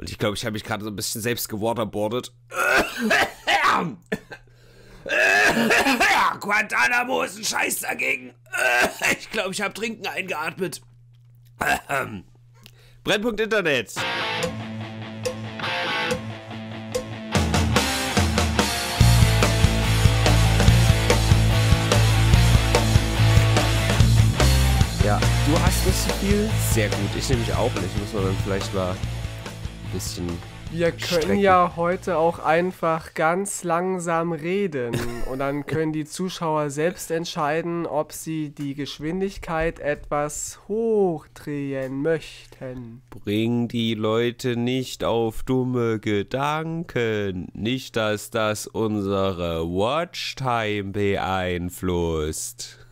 Und ich glaube, ich habe mich gerade so ein bisschen selbst gewaterboardet. Guantanamo ist ein Scheiß dagegen. Ich glaube, ich habe Trinken eingeatmet. Brennpunkt Internet. Ja, du hast nicht so viel. Sehr gut, ich nehme mich auch nicht. Muss man dann vielleicht mal ein bisschen. Wir können strecken. ja heute auch einfach ganz langsam reden und dann können die Zuschauer selbst entscheiden, ob sie die Geschwindigkeit etwas hochdrehen möchten. Bring die Leute nicht auf dumme Gedanken, nicht dass das unsere Watchtime beeinflusst.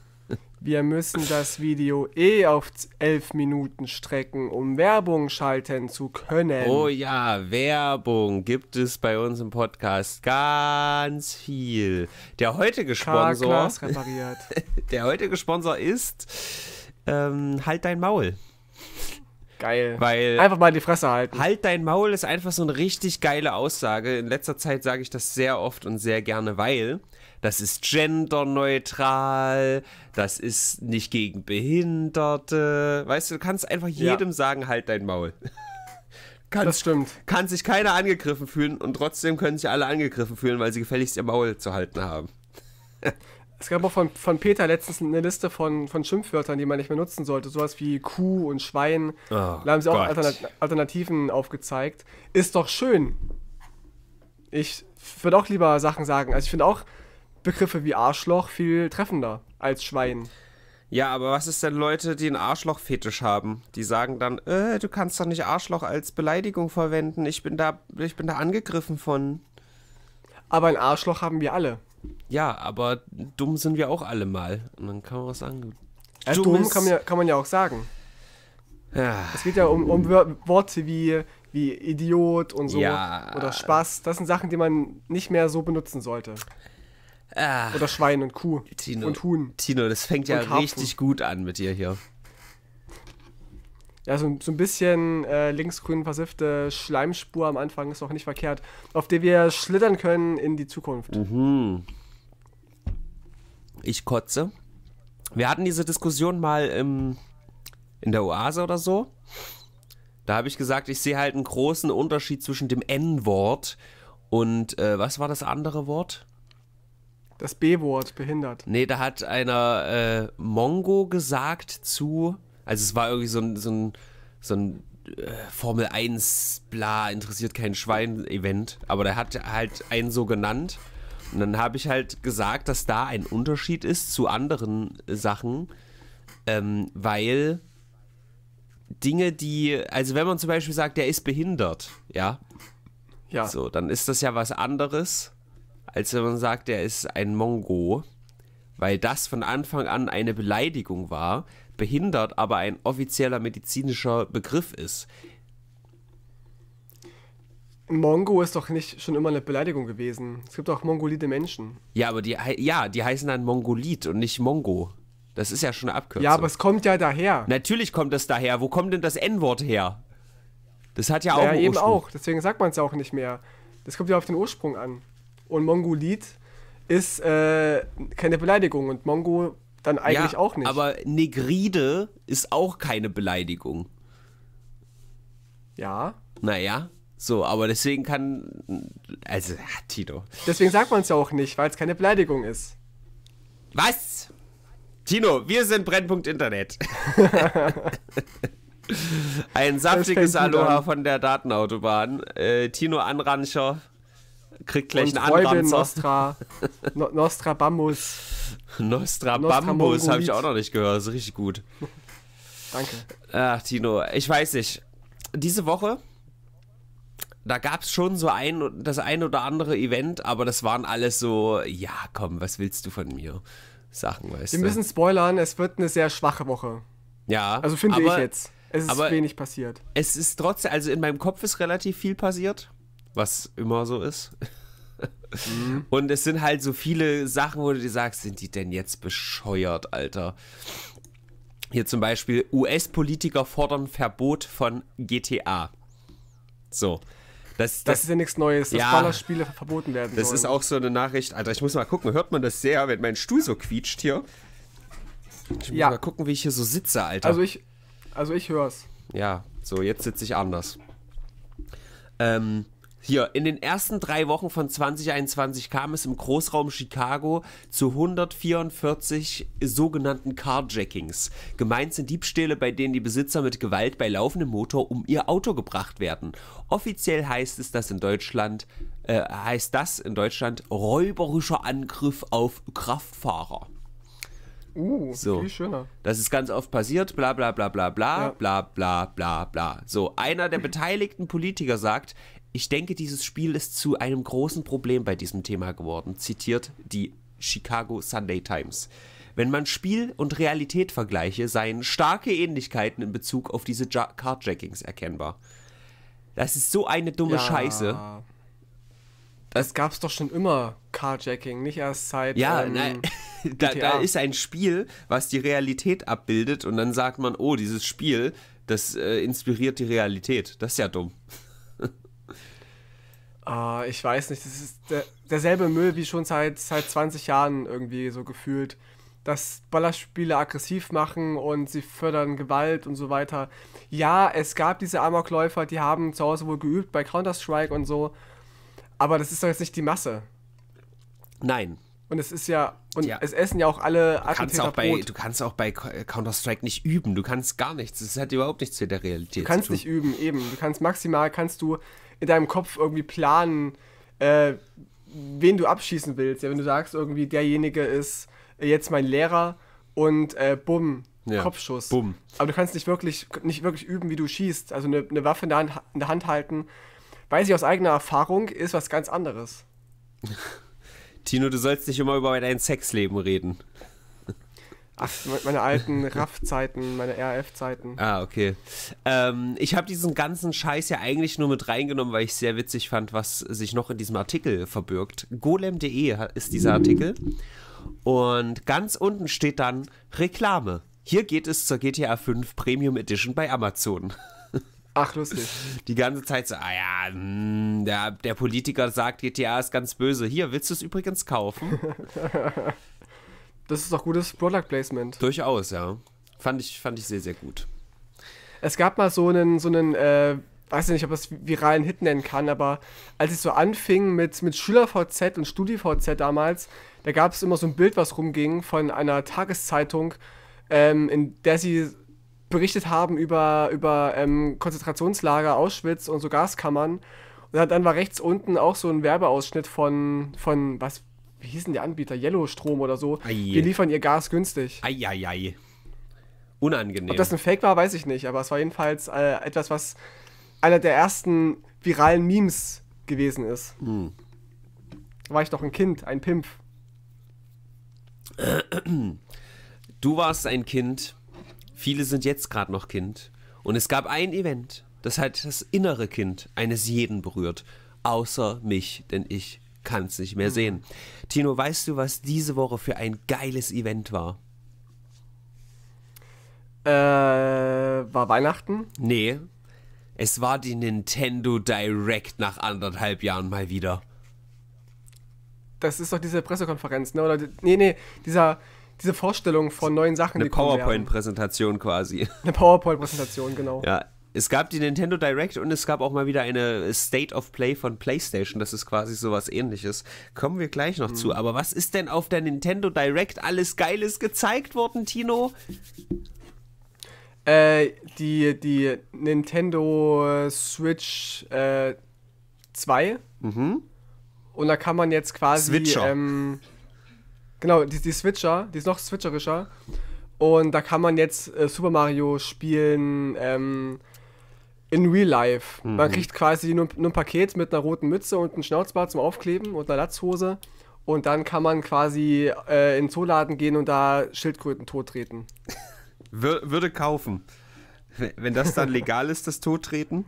Wir müssen das Video eh auf elf Minuten strecken, um Werbung schalten zu können. Oh ja, Werbung gibt es bei uns im Podcast ganz viel. Der heutige Sponsor. repariert. Der heutige Sponsor ist ähm, Halt dein Maul. Geil. Weil einfach mal in die Fresse halten. Halt dein Maul ist einfach so eine richtig geile Aussage. In letzter Zeit sage ich das sehr oft und sehr gerne, weil das ist genderneutral, das ist nicht gegen Behinderte. Weißt du, du kannst einfach jedem ja. sagen, halt dein Maul. kann, das stimmt. Kann sich keiner angegriffen fühlen und trotzdem können sich alle angegriffen fühlen, weil sie gefälligst ihr Maul zu halten haben. Es gab auch von, von Peter letztens eine Liste von, von Schimpfwörtern, die man nicht mehr nutzen sollte. Sowas wie Kuh und Schwein. Oh, da haben sie auch Alternat Alternativen aufgezeigt. Ist doch schön. Ich würde auch lieber Sachen sagen. Also ich finde auch, Begriffe wie Arschloch viel treffender als Schwein. Ja, aber was ist denn Leute, die einen Arschloch-Fetisch haben? Die sagen dann, äh, du kannst doch nicht Arschloch als Beleidigung verwenden. Ich bin da, ich bin da angegriffen von. Aber ein Arschloch haben wir alle. Ja, aber dumm sind wir auch alle mal. Und dann kann man was sagen. Ja, äh, dumm kann man, ja, kann man ja auch sagen. Ja. Es geht ja um, um Worte wie, wie Idiot und so. Ja. Oder Spaß. Das sind Sachen, die man nicht mehr so benutzen sollte. Ach, Oder Schwein und Kuh Tino, und Huhn. Tino, das fängt ja richtig gut an mit dir hier. Ja, so, so ein bisschen äh, linksgrün versiffte Schleimspur am Anfang ist auch nicht verkehrt, auf der wir schlittern können in die Zukunft. Mhm. Ich kotze. Wir hatten diese Diskussion mal im, in der Oase oder so. Da habe ich gesagt, ich sehe halt einen großen Unterschied zwischen dem N-Wort und äh, was war das andere Wort? Das B-Wort behindert. Nee, da hat einer äh, Mongo gesagt zu. Also es war irgendwie so ein, so ein, so ein äh, Formel 1, bla, interessiert kein Schwein-Event. Aber da hat halt einen so genannt. Und dann habe ich halt gesagt, dass da ein Unterschied ist zu anderen Sachen. Ähm, weil Dinge, die. Also wenn man zum Beispiel sagt, der ist behindert, ja. Ja. So, dann ist das ja was anderes als wenn man sagt, er ist ein Mongo, weil das von Anfang an eine Beleidigung war, behindert aber ein offizieller medizinischer Begriff ist. Mongo ist doch nicht schon immer eine Beleidigung gewesen. Es gibt auch mongolide Menschen. Ja, aber die, ja, die heißen dann Mongolid und nicht Mongo. Das ist ja schon eine Abkürzung. Ja, aber es kommt ja daher. Natürlich kommt das daher. Wo kommt denn das N-Wort her? Das hat ja auch. Ja, eben Ursprung. auch. Deswegen sagt man es ja auch nicht mehr. Das kommt ja auf den Ursprung an und Mongolied ist äh, keine Beleidigung und Mongo dann eigentlich ja, auch nicht. Aber Negride ist auch keine Beleidigung. Ja. Naja, so, aber deswegen kann. Also, Tino. Deswegen sagt man es ja auch nicht, weil es keine Beleidigung ist. Was? Tino, wir sind Brennpunkt Internet. Ein saftiges Aloha von der Datenautobahn. Äh, Tino Anranscher Kriegt gleich und einen Räube Nostra, Nostra Bambus. Nostra, Bambus habe ich auch noch nicht gehört. Das ist richtig gut. Danke. Ach, Tino, ich weiß nicht. Diese Woche, da gab es schon so ein, das ein oder andere Event, aber das waren alles so, ja, komm, was willst du von mir? Sachen, weißt Wir du. Wir müssen spoilern, es wird eine sehr schwache Woche. Ja. Also finde ich jetzt. Es ist wenig passiert. Es ist trotzdem, also in meinem Kopf ist relativ viel passiert was immer so ist. Mhm. Und es sind halt so viele Sachen, wo du dir sagst, sind die denn jetzt bescheuert, Alter? Hier zum Beispiel, US-Politiker fordern Verbot von GTA. So. Das, das, das, ist ja nichts Neues, dass ja, Ballerspiele verboten werden. Das sollen. ist auch so eine Nachricht. Alter, ich muss mal gucken, hört man das sehr, wenn mein Stuhl so quietscht hier? Ich muss ja. mal gucken, wie ich hier so sitze, Alter. Also ich, also ich hör's. Ja, so, jetzt sitze ich anders. Ähm, hier, in den ersten drei Wochen von 2021 kam es im Großraum Chicago zu 144 sogenannten Carjackings. Gemeint sind Diebstähle, bei denen die Besitzer mit Gewalt bei laufendem Motor um ihr Auto gebracht werden. Offiziell heißt es das in Deutschland, äh, heißt das in Deutschland räuberischer Angriff auf Kraftfahrer. Uh, so. viel schöner. Das ist ganz oft passiert, bla bla bla bla bla, ja. bla bla bla bla. So, einer der beteiligten Politiker sagt, ich denke, dieses Spiel ist zu einem großen Problem bei diesem Thema geworden, zitiert die Chicago Sunday Times. Wenn man Spiel und Realität vergleiche, seien starke Ähnlichkeiten in Bezug auf diese ja Carjackings erkennbar. Das ist so eine dumme ja. Scheiße. Das es doch schon immer, Carjacking, nicht erst seit. Ja, ähm, nein. da, da, ist ein Spiel, was die Realität abbildet und dann sagt man, oh, dieses Spiel, das äh, inspiriert die Realität. Das ist ja dumm. Ah, ich weiß nicht, das ist der, derselbe Müll wie schon seit, seit 20 Jahren irgendwie so gefühlt. Dass Ballerspiele aggressiv machen und sie fördern Gewalt und so weiter. Ja, es gab diese Amokläufer, die haben zu Hause wohl geübt bei Counter-Strike und so. Aber das ist doch jetzt nicht die Masse. Nein, und es ist ja, und ja. es essen ja auch alle du kannst auch bei, Du kannst auch bei Counter-Strike nicht üben, du kannst gar nichts. Das hat überhaupt nichts mit der Realität zu tun. Du kannst nicht üben, eben. Du kannst maximal, kannst du in deinem Kopf irgendwie planen, äh, wen du abschießen willst. Ja, wenn du sagst, irgendwie derjenige ist jetzt mein Lehrer und äh, bumm, ja, Kopfschuss. Bumm. Aber du kannst nicht wirklich, nicht wirklich üben, wie du schießt. Also eine, eine Waffe in der, Hand, in der Hand halten, weiß ich aus eigener Erfahrung, ist was ganz anderes. Tino, du sollst nicht immer über dein Sexleben reden. Ach, meine alten RAF-Zeiten, meine RF-Zeiten. Ah, okay. Ähm, ich habe diesen ganzen Scheiß ja eigentlich nur mit reingenommen, weil ich sehr witzig fand, was sich noch in diesem Artikel verbirgt. Golem.de ist dieser Artikel. Und ganz unten steht dann Reklame. Hier geht es zur GTA 5 Premium Edition bei Amazon. Ach, lustig. Die ganze Zeit so, ah ja, hm, der, der Politiker sagt, GTA ist ganz böse. Hier, willst du es übrigens kaufen? Das ist doch gutes Product Placement. Durchaus, ja. Fand ich, fand ich sehr, sehr gut. Es gab mal so einen, so einen, äh, weiß nicht, ob das viralen Hit nennen kann, aber als ich so anfing mit, mit SchülerVZ und StudiVZ damals, da gab es immer so ein Bild, was rumging von einer Tageszeitung, ähm, in der sie berichtet haben über, über ähm, Konzentrationslager, Auschwitz und so Gaskammern. Und dann war rechts unten auch so ein Werbeausschnitt von, von was, wie hieß denn der Anbieter? Yellow Strom oder so. Ei. Wir liefern ihr Gas günstig. Eieiei. Ei, ei. Unangenehm. Ob das ein Fake war, weiß ich nicht, aber es war jedenfalls äh, etwas, was einer der ersten viralen Memes gewesen ist. Hm. Da war ich doch ein Kind, ein Pimp. Du warst ein Kind, viele sind jetzt gerade noch Kind. Und es gab ein Event, das hat das innere Kind eines jeden berührt, außer mich, denn ich kann es nicht mehr mhm. sehen. Tino, weißt du, was diese Woche für ein geiles Event war? Äh, war Weihnachten? Nee. Es war die Nintendo Direct nach anderthalb Jahren mal wieder. Das ist doch diese Pressekonferenz, ne? Oder, nee, nee, dieser, diese Vorstellung von neuen Sachen. Eine PowerPoint-Präsentation quasi. Eine PowerPoint-Präsentation, genau. Ja, es gab die Nintendo Direct und es gab auch mal wieder eine State of Play von PlayStation. Das ist quasi sowas ähnliches. Kommen wir gleich noch mhm. zu. Hm. Aber was ist denn auf der Nintendo Direct alles Geiles gezeigt worden, Tino? Äh, die, die Nintendo Switch äh, 2. Mhm. Und da kann man jetzt quasi. Switcher. Ähm, genau, die, die Switcher, die ist noch switcherischer. Und da kann man jetzt äh, Super Mario spielen, ähm, in real life. Mhm. Man kriegt quasi nur, nur, ein Paket mit einer roten Mütze und einem Schnauzbart zum Aufkleben und einer Latzhose. Und dann kann man quasi äh, in den Zooladen gehen und da Schildkröten tottreten. Würde kaufen. Wenn das dann legal ist, das Tottreten.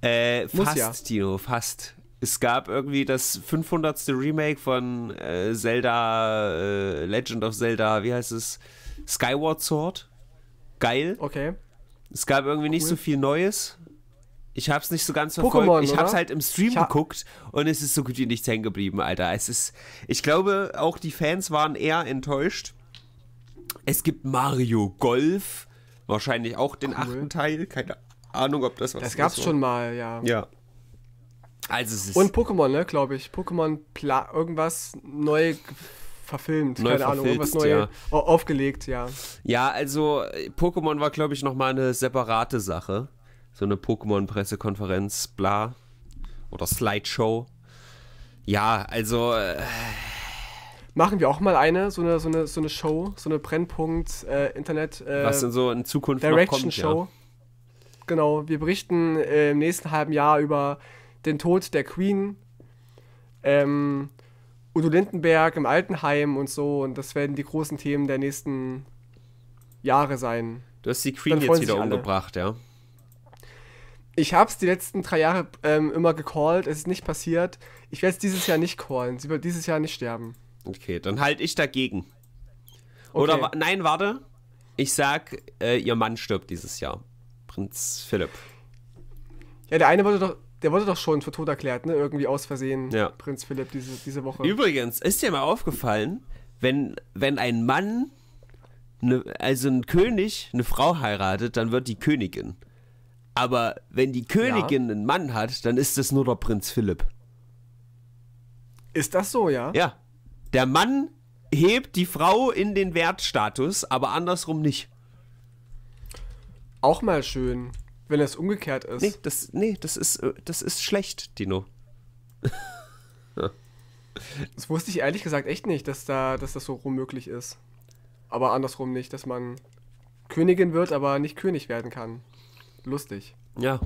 Äh, fast, ja. Tino, fast. Es gab irgendwie das 500. Remake von äh, Zelda, äh, Legend of Zelda, wie heißt es? Skyward Sword. Geil. Okay. Es gab irgendwie cool. nicht so viel Neues. Ich hab's nicht so ganz verfolgt. Pokémon, ich oder? hab's halt im Stream ha geguckt und es ist so gut wie nichts hängen geblieben, Alter. Es ist. Ich glaube, auch die Fans waren eher enttäuscht. Es gibt Mario Golf. Wahrscheinlich auch den cool. achten Teil. Keine Ahnung, ob das was ist. Das gab's schon mal, ja. Ja. Also es ist. Und Pokémon, ne, glaube ich. Pokémon Pla irgendwas neu verfilmt, neu keine verfilzt, Ahnung, was neu ja. aufgelegt, ja. Ja, also Pokémon war, glaube ich, nochmal eine separate Sache. So eine Pokémon-Pressekonferenz, bla. Oder Slideshow. Ja, also. Äh, Machen wir auch mal eine, so eine, so eine, so eine Show, so eine Brennpunkt, äh, Internet. Äh, was denn so in Zukunft Direction kommt, Show. Ja. Genau, wir berichten äh, im nächsten halben Jahr über den Tod der Queen. Ähm, Udo Lindenberg im Altenheim und so. Und das werden die großen Themen der nächsten Jahre sein. Du hast die Queen jetzt wieder umgebracht, ja? Ich habe es die letzten drei Jahre ähm, immer gecallt, es ist nicht passiert. Ich werde es dieses Jahr nicht callen. Sie wird dieses Jahr nicht sterben. Okay, dann halte ich dagegen. Oder okay. wa nein, warte. Ich sag, äh, ihr Mann stirbt dieses Jahr. Prinz Philipp. Ja, der eine wurde doch der wurde doch schon für tot erklärt, ne? Irgendwie aus Versehen, ja. Prinz Philipp, diese, diese Woche. Übrigens, ist dir mal aufgefallen, wenn, wenn ein Mann, ne, also ein König, eine Frau heiratet, dann wird die Königin. Aber wenn die Königin ja. einen Mann hat, dann ist das nur der Prinz Philipp. Ist das so, ja? Ja. Der Mann hebt die Frau in den Wertstatus, aber andersrum nicht. Auch mal schön. Wenn es umgekehrt ist. Nee, das, nee, das, ist, äh, das ist schlecht, Dino. das wusste ich ehrlich gesagt echt nicht, dass, da, dass das so rum möglich ist. Aber andersrum nicht, dass man Königin wird, aber nicht König werden kann. Lustig. Ja.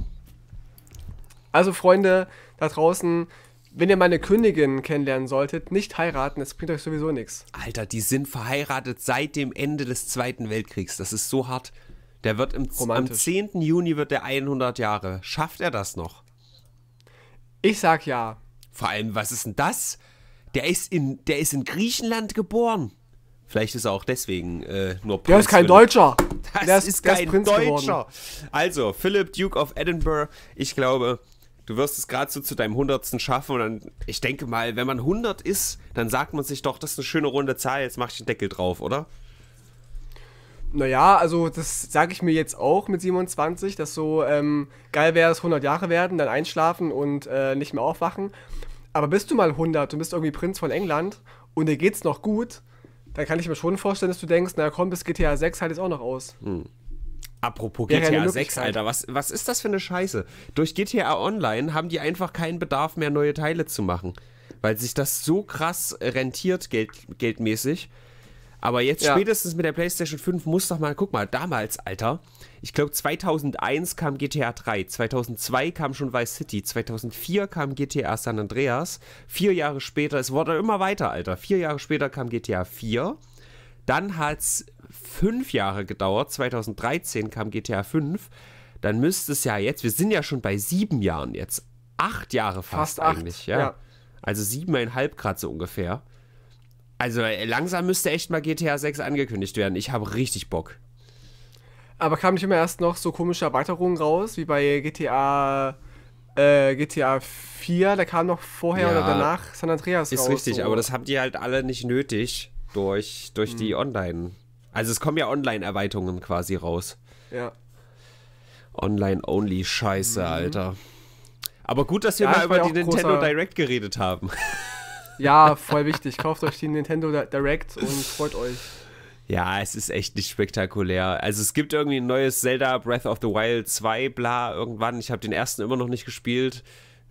Also, Freunde da draußen, wenn ihr meine Königin kennenlernen solltet, nicht heiraten, das bringt euch sowieso nichts. Alter, die sind verheiratet seit dem Ende des Zweiten Weltkriegs. Das ist so hart. Der wird im, am 10. Juni wird der 100 Jahre. Schafft er das noch? Ich sag ja. Vor allem, was ist denn das? Der ist in, der ist in Griechenland geboren. Vielleicht ist er auch deswegen äh, nur Prinz. Der ist kein Philipp. Deutscher. Das der ist, ist kein Prinz Deutscher. Geworden. Also, Philipp, Duke of Edinburgh, ich glaube, du wirst es gerade so zu deinem 100. schaffen. Und dann, ich denke mal, wenn man 100 ist, dann sagt man sich doch, das ist eine schöne runde Zahl, jetzt mach ich den Deckel drauf, oder? Naja, also das sage ich mir jetzt auch mit 27, dass so ähm, geil wäre es 100 Jahre werden, dann einschlafen und äh, nicht mehr aufwachen. Aber bist du mal 100 und bist irgendwie Prinz von England und dir geht's noch gut, dann kann ich mir schon vorstellen, dass du denkst, na komm, bis GTA 6 halt jetzt auch noch aus. Hm. Apropos ja, GTA 6, Alter, was, was ist das für eine Scheiße? Durch GTA Online haben die einfach keinen Bedarf mehr, neue Teile zu machen. Weil sich das so krass rentiert, geld, geldmäßig aber jetzt ja. spätestens mit der PlayStation 5 muss doch mal, guck mal, damals, Alter, ich glaube 2001 kam GTA 3, 2002 kam schon Vice City, 2004 kam GTA San Andreas, vier Jahre später, es wurde immer weiter, Alter, vier Jahre später kam GTA 4, dann hat es fünf Jahre gedauert, 2013 kam GTA 5, dann müsste es ja jetzt, wir sind ja schon bei sieben Jahren jetzt, acht Jahre fast, fast acht, eigentlich, ja. ja. Also siebeneinhalb Grad so ungefähr. Also äh, langsam müsste echt mal GTA 6 angekündigt werden. Ich habe richtig Bock. Aber kamen nicht immer erst noch so komische Erweiterungen raus, wie bei GTA, äh, GTA 4? Da kam noch vorher ja, oder danach San Andreas ist raus. Ist richtig, so. aber das habt ihr halt alle nicht nötig durch, durch hm. die Online. Also es kommen ja Online-Erweiterungen quasi raus. Ja. Online-only-Scheiße, mhm. Alter. Aber gut, dass wir ja, mal über die Nintendo Direct geredet haben. Ja, voll wichtig. Kauft euch die Nintendo Direct und freut euch. Ja, es ist echt nicht spektakulär. Also es gibt irgendwie ein neues Zelda Breath of the Wild 2, bla, irgendwann. Ich habe den ersten immer noch nicht gespielt.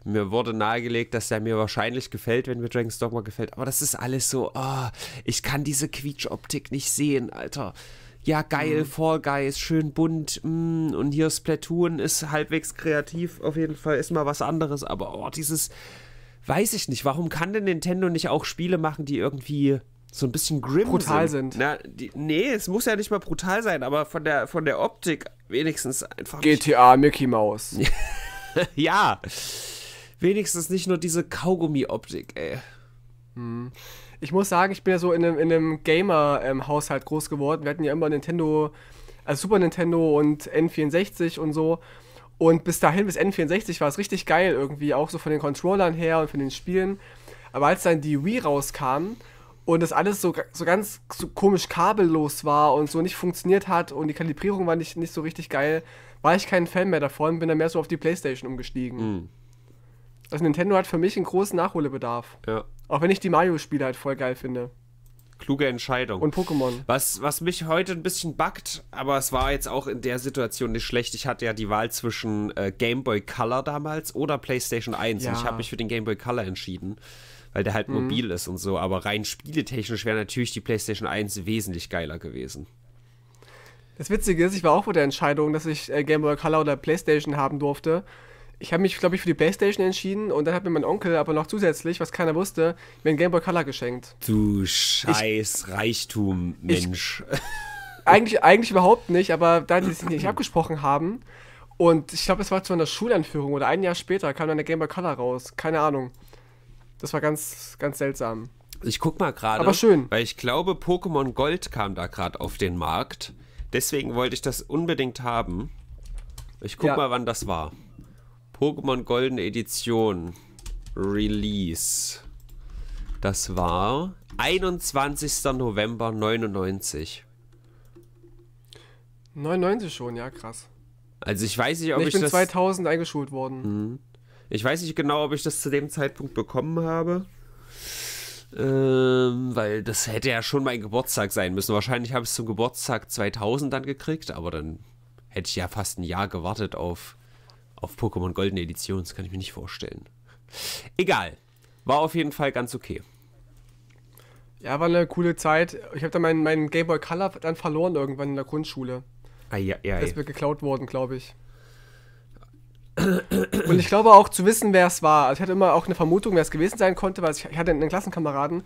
Mir wurde nahegelegt, dass der mir wahrscheinlich gefällt, wenn mir Dragon's Dogma gefällt. Aber das ist alles so, oh, ich kann diese Quietschoptik nicht sehen, Alter. Ja, geil, mhm. Fall Guys, schön bunt. Mh, mm, und hier Splatoon ist halbwegs kreativ. Auf jeden Fall ist mal was anderes. Aber oh, dieses weiß ich nicht, warum kann denn Nintendo nicht auch Spiele machen, die irgendwie so ein bisschen grim brutal sind. sind. Na, die, nee, es muss ja nicht mal brutal sein, aber von der von der Optik wenigstens einfach. GTA Mickey Mouse. ja. Wenigstens nicht nur diese Kaugummi-Optik, ey. Hm. Ich muss sagen, ich bin ja so in einem, in einem Gamer-Haushalt groß geworden. Wir hatten ja immer Nintendo, also Super Nintendo und N64 und so. Und bis dahin, bis N64 war es richtig geil irgendwie, auch so von den Controllern her und von den Spielen. Aber als dann die Wii rauskam und das alles so, so ganz so komisch kabellos war und so nicht funktioniert hat und die Kalibrierung war nicht, nicht so richtig geil, war ich kein Fan mehr davon, bin dann mehr so auf die Playstation umgestiegen. Mhm. Also Nintendo hat für mich einen großen Nachholbedarf. Ja. Auch wenn ich die Mario-Spiele halt voll geil finde. Kluge Entscheidung. Und Pokémon. Was, was mich heute ein bisschen backt, aber es war jetzt auch in der Situation nicht schlecht. Ich hatte ja die Wahl zwischen äh, Game Boy Color damals oder PlayStation 1. Ja. Und ich habe mich für den Game Boy Color entschieden, weil der halt mhm. mobil ist und so. Aber rein spieletechnisch wäre natürlich die PlayStation 1 wesentlich geiler gewesen. Das Witzige ist, ich war auch vor der Entscheidung, dass ich äh, Game Boy Color oder PlayStation haben durfte ich habe mich, glaube ich, für die Playstation entschieden und dann hat mir mein Onkel aber noch zusätzlich, was keiner wusste, mir ein Game Boy Color geschenkt. Du scheiß ich, Reichtum, Mensch. Ich, eigentlich, eigentlich überhaupt nicht, aber da die sich nicht abgesprochen haben und ich glaube, es war zu einer Schulanführung oder ein Jahr später kam dann der Game Boy Color raus. Keine Ahnung. Das war ganz, ganz seltsam. Ich guck mal gerade. Aber schön. Weil ich glaube, Pokémon Gold kam da gerade auf den Markt. Deswegen wollte ich das unbedingt haben. Ich guck ja. mal, wann das war. Pokémon Goldene Edition Release. Das war 21. November 99. 99 schon, ja krass. Also ich weiß nicht, ob nee, ich, ich bin das... 2000 eingeschult worden. Mhm. Ich weiß nicht genau, ob ich das zu dem Zeitpunkt bekommen habe. Ähm, weil das hätte ja schon mein Geburtstag sein müssen. Wahrscheinlich habe ich es zum Geburtstag 2000 dann gekriegt, aber dann hätte ich ja fast ein Jahr gewartet auf auf Pokémon Goldene Edition, das kann ich mir nicht vorstellen. Egal. War auf jeden Fall ganz okay. Ja, war eine coole Zeit. Ich habe da meinen, meinen Game Boy Color dann verloren irgendwann in der Grundschule. Ah, ja, ja. Das wird geklaut worden, glaube ich. Und ich glaube auch zu wissen, wer es war. Also ich hatte immer auch eine Vermutung, wer es gewesen sein konnte, weil ich, hatte einen Klassenkameraden,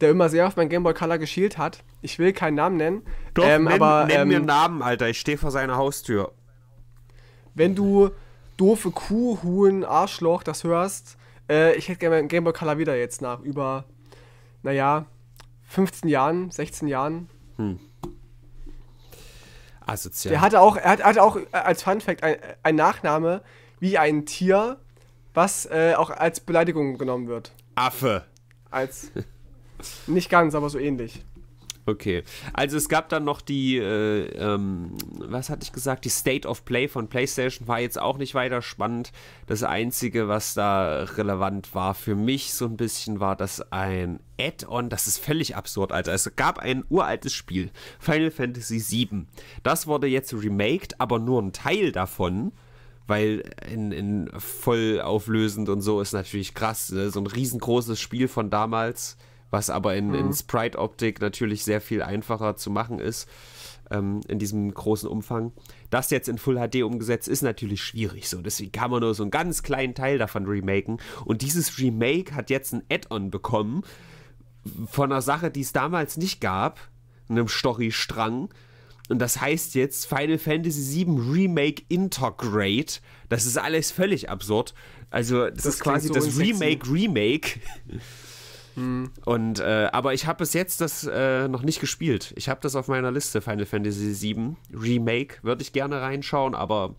der immer sehr auf meinen Game Boy Color geschielt hat. Ich will keinen Namen nennen. Doch, ähm, nenn, aber, nenn ähm, mir einen Namen, Alter. Ich stehe vor seiner Haustür. Wenn du doofe Kuh, Huhn, Arschloch das hörst, äh, ich hätte gerne meinen Gameboy Color wieder jetzt nach über, naja, 15 Jahren, 16 Jahren. Hm. Asozial. Der hatte auch, er hat, hatte auch äh, als Fun Fact ein, äh, ein Nachname wie ein Tier, was äh, auch als Beleidigung genommen wird. Affe. Als. nicht ganz, aber so ähnlich. Okay. Also es gab dann noch die, äh, ähm, was hatte ich gesagt? Die State of Play von PlayStation war jetzt auch nicht weiter spannend. Das Einzige, was da relevant war für mich so ein bisschen, war das ein Add-on. Das ist völlig absurd, Alter. Es gab ein uraltes Spiel, Final Fantasy VII. Das wurde jetzt remaked, aber nur ein Teil davon weil in, in voll auflösend und so ist natürlich krass. Ne? So ein riesengroßes Spiel von damals was aber in, mhm. in Sprite-Optik natürlich sehr viel einfacher zu machen ist, ähm, in diesem großen Umfang. Das jetzt in Full HD umgesetzt ist natürlich schwierig so, deswegen kann man nur so einen ganz kleinen Teil davon remaken. Und dieses Remake hat jetzt ein Add-on bekommen von einer Sache, die es damals nicht gab, einem Storystrang. Und das heißt jetzt Final Fantasy VII Remake Integrate. Das ist alles völlig absurd. Also, das, das ist quasi so das Remake Remake. Mhm. Und, äh, aber ich habe bis jetzt das äh, noch nicht gespielt. Ich habe das auf meiner Liste, Final Fantasy VII Remake. Würde ich gerne reinschauen, aber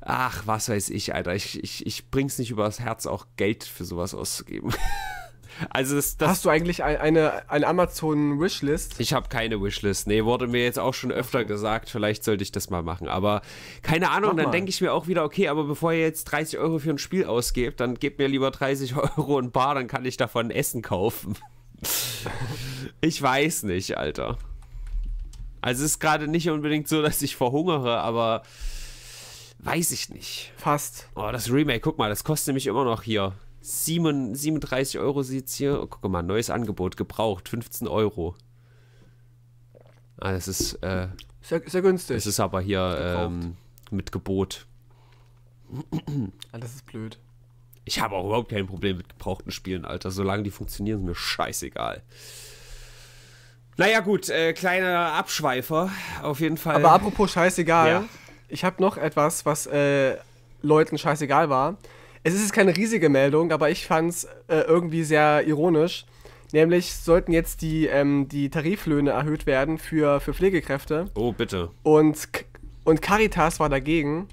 ach, was weiß ich, Alter. Ich, ich, ich bring's nicht übers Herz, auch Geld für sowas auszugeben. Also das, das Hast du eigentlich eine, eine Amazon-Wishlist? Ich habe keine Wishlist. Nee, wurde mir jetzt auch schon öfter gesagt, vielleicht sollte ich das mal machen. Aber keine Ahnung, Mach dann denke ich mir auch wieder, okay, aber bevor ihr jetzt 30 Euro für ein Spiel ausgebt, dann gebt mir lieber 30 Euro ein Bar, dann kann ich davon Essen kaufen. ich weiß nicht, Alter. Also es ist gerade nicht unbedingt so, dass ich verhungere, aber weiß ich nicht. Fast. Oh, das Remake, guck mal, das kostet mich immer noch hier 7, 37 Euro sieht hier. Oh, guck mal, neues Angebot, gebraucht, 15 Euro. Ah, das ist. Äh, sehr, sehr günstig. Es ist aber hier ähm, mit Gebot. ah, das ist blöd. Ich habe auch überhaupt kein Problem mit gebrauchten Spielen, Alter. Solange die funktionieren, ist mir scheißegal. Naja, gut, äh, kleiner Abschweifer, auf jeden Fall. Aber apropos scheißegal, ja. ich habe noch etwas, was äh, Leuten scheißegal war. Es ist keine riesige Meldung, aber ich fand es äh, irgendwie sehr ironisch. Nämlich sollten jetzt die, ähm, die Tariflöhne erhöht werden für, für Pflegekräfte. Oh, bitte. Und, und Caritas war dagegen.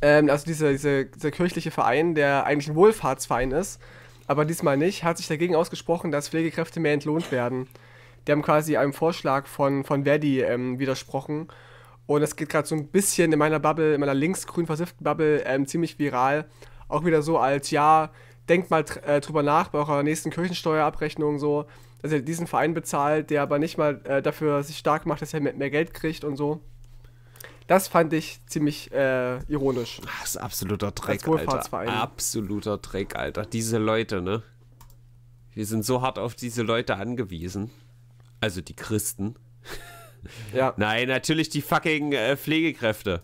Ähm, also dieser, diese, dieser kirchliche Verein, der eigentlich ein Wohlfahrtsverein ist, aber diesmal nicht, hat sich dagegen ausgesprochen, dass Pflegekräfte mehr entlohnt werden. Die haben quasi einem Vorschlag von, von Verdi ähm, widersprochen. Und es geht gerade so ein bisschen in meiner Bubble, in meiner links-grün versifften Bubble, ähm, ziemlich viral auch wieder so als, ja, denkt mal äh, drüber nach bei eurer nächsten Kirchensteuerabrechnung so, dass ihr diesen Verein bezahlt, der aber nicht mal äh, dafür sich stark macht, dass er mehr, mehr, Geld kriegt und so. Das fand ich ziemlich äh, ironisch. Das ist absoluter Dreck, Alter. Absoluter Dreck, Alter. Diese Leute, ne? Wir sind so hart auf diese Leute angewiesen. Also die Christen. Ja. Nein, natürlich die fucking äh, Pflegekräfte.